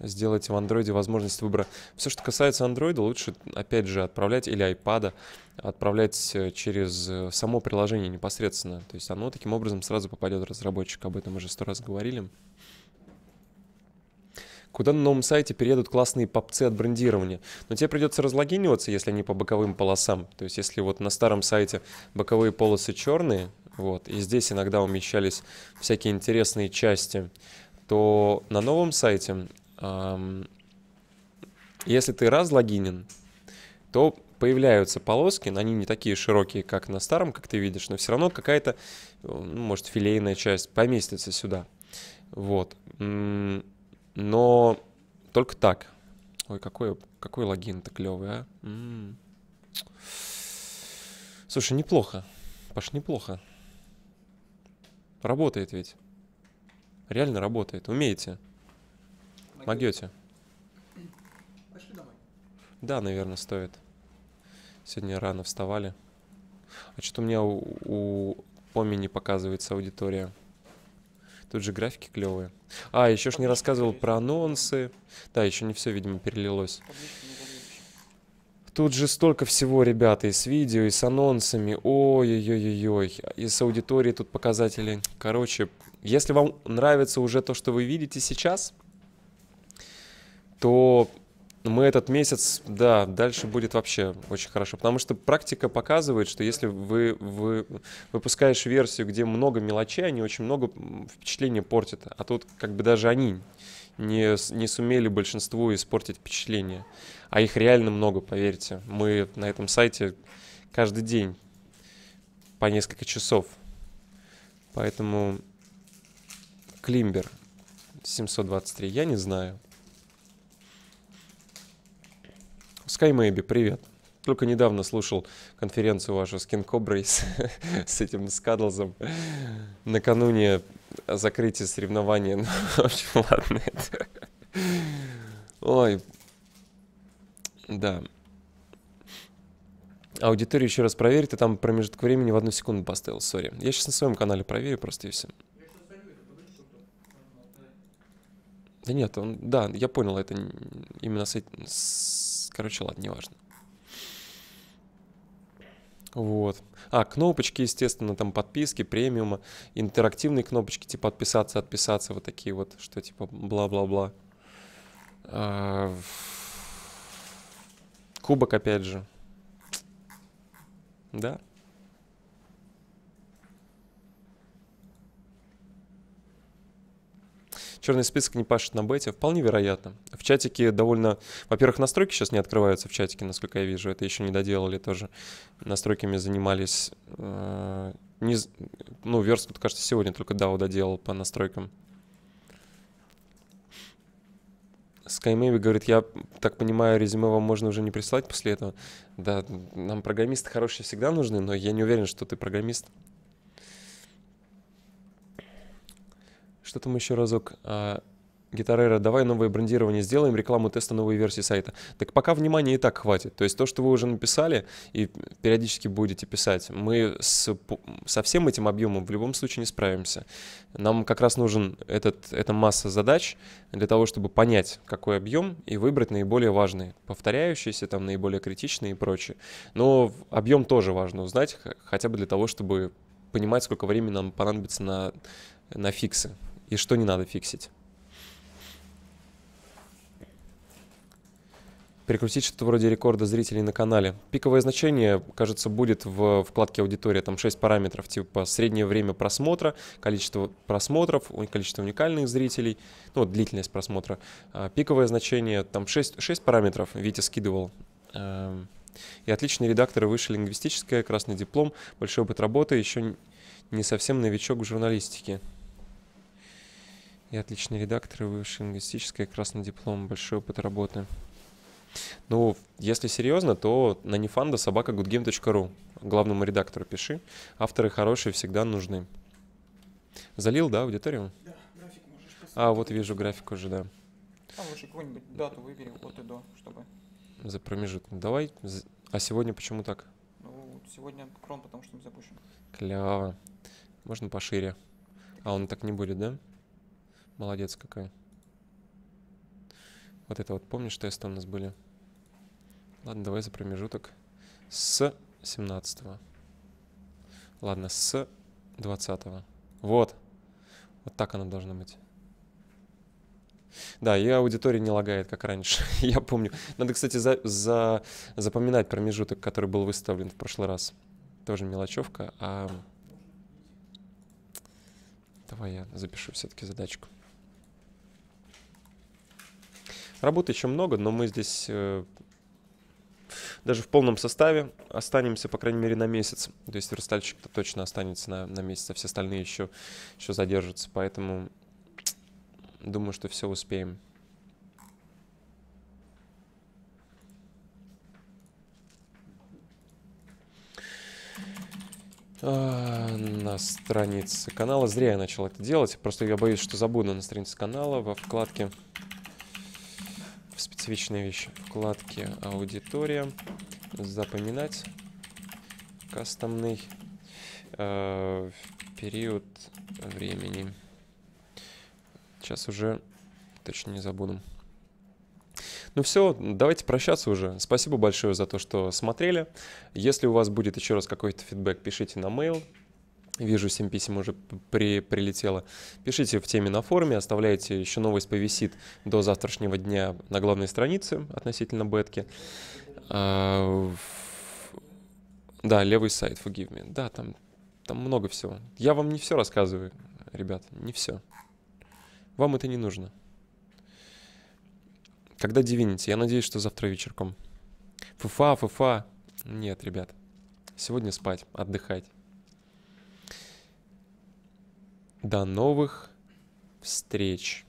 сделать в андроиде возможность выбора. Все, что касается андроида, лучше, опять же, отправлять или айпада, отправлять э, через э, само приложение непосредственно. То есть оно таким образом сразу попадет в разработчик. Об этом уже сто раз говорили куда на новом сайте переедут классные попцы от брендирования. Но тебе придется разлогиниваться, если они по боковым полосам. То есть если вот на старом сайте боковые полосы черные, вот, и здесь иногда умещались всякие интересные части, то на новом сайте, эм, если ты разлогинен, то появляются полоски, но они не такие широкие, как на старом, как ты видишь, но все равно какая-то, ну, может, филейная часть поместится сюда. Вот. Но только так. Ой, какой, какой логин-то клевый, а? М-м. Слушай, неплохо. Паш, неплохо. Работает ведь. Реально работает. Умеете. Могете. Пошли домой. Да, наверное, стоит. Сегодня рано вставали. А что-то у меня у, у помени показывается аудитория. Тут же графики клевые. А, еще ж не рассказывал про анонсы. Да, еще не все, видимо, перелилось. Тут же столько всего, ребята, и с видео, и с анонсами. Ой-ой-ой-ой. И с аудиторией тут показатели. Короче, если вам нравится уже то, что вы видите сейчас, то ну, мы этот месяц, да, дальше будет вообще очень хорошо, потому что практика показывает, что если вы, вы выпускаешь версию, где много мелочей, они очень много впечатления портят, а тут как бы даже они не, не сумели большинству испортить впечатление, а их реально много, поверьте. Мы на этом сайте каждый день по несколько часов, поэтому Климбер 723, я не знаю. SkyMaybe, привет. Только недавно слушал конференцию вашу с Кинкоброй, с, (laughs) с этим Скадлзом. Накануне закрытия соревнования. (laughs) Ну, в общем, ладно. Это. Ой. Да. Аудиторию еще раз проверь, ты там промежуток времени в одну секунду поставил, сори. Я сейчас на своем канале проверю просто и все. Да нет, он, да, я понял, это именно с, с Короче, ладно, неважно. Вот. А, кнопочки, естественно, там подписки, премиума, интерактивные кнопочки, типа подписаться, отписаться, вот такие вот, что типа бла-бла-бла. А, кубок, опять же. Да. черный список не пашет на бете? Вполне вероятно. В чатике довольно... Во-первых, настройки сейчас не открываются в чатике, насколько я вижу. Это еще не доделали тоже. Настройками занимались... Э, не, ну, верстку, кажется, сегодня только DAO доделал по настройкам. SkyMavy говорит, я так понимаю, резюме вам можно уже не присылать после этого. Да, нам программисты хорошие всегда нужны, но я не уверен, что ты программист. Что там еще разок? А, Гитарера, давай новое брендирование сделаем, рекламу теста новой версии сайта. Так пока внимания и так хватит. То есть то, что вы уже написали и периодически будете писать, мы с, со всем этим объемом в любом случае не справимся. Нам как раз нужен этот, эта масса задач для того, чтобы понять, какой объем, и выбрать наиболее важные, повторяющиеся, там наиболее критичные и прочее. Но объем тоже важно узнать, хотя бы для того, чтобы понимать, сколько времени нам понадобится на, на фиксы и что не надо фиксить. перекрутить что-то вроде рекорда зрителей на канале. Пиковое значение, кажется, будет в вкладке аудитория, там 6 параметров, типа среднее время просмотра, количество просмотров, количество уникальных зрителей, ну, вот, длительность просмотра. А, пиковое значение, там 6, 6 параметров, Витя скидывал. Эм, и отличные редакторы вышли лингвистическое, красный диплом, большой опыт работы, еще не совсем новичок в журналистике. И отличный редактор и высшая лингвистическая, красный диплом, большой опыт работы. Ну, если серьезно, то на нефанда собака goodgame.ru. Главному редактору пиши. Авторы хорошие всегда нужны. Залил, да, аудиторию? Да, график можешь А, вот вижу график уже, да. А лучше какую-нибудь дату выбери от и до, чтобы... За промежуток. Давай. А сегодня почему так? Ну, сегодня крон, потому что мы запущен. Клево. Можно пошире. А он так не будет, да? Молодец какая. Вот это вот, помнишь, тесты у нас были? Ладно, давай за промежуток. С 17 -го. Ладно, с 20 -го. Вот. Вот так оно должно быть. Да, и аудитория не лагает, как раньше. (laughs) Я помню. Надо, кстати, за, за, запоминать промежуток, который был выставлен в прошлый раз. Тоже мелочевка, а... Давай я запишу все-таки задачку. Работы еще много, но мы здесь э, даже в полном составе останемся, по крайней мере, на месяц. То есть верстальщик-то точно останется на, на месяц, а все остальные еще, еще задержатся. Поэтому думаю, что все успеем. А, на странице канала. Зря я начал это делать. Просто я боюсь, что забуду на странице канала во вкладке специфичная вещь. Вкладки аудитория. Запоминать. Кастомный э, период времени. Сейчас уже точно не забуду. Ну все, давайте прощаться уже. Спасибо большое за то, что смотрели. Если у вас будет еще раз какой-то фидбэк, пишите на mail. Вижу, 7 писем уже при, прилетело. Пишите в теме на форуме, оставляйте, еще новость повисит до завтрашнего дня на главной странице относительно бетки. А, да, левый сайт, forgive me. Да, там, там много всего. Я вам не все рассказываю, ребят, не все. Вам это не нужно. Когда дивините? Я надеюсь, что завтра вечерком. Фуфа, фуфа. Нет, ребят. Сегодня спать, отдыхать. До новых встреч!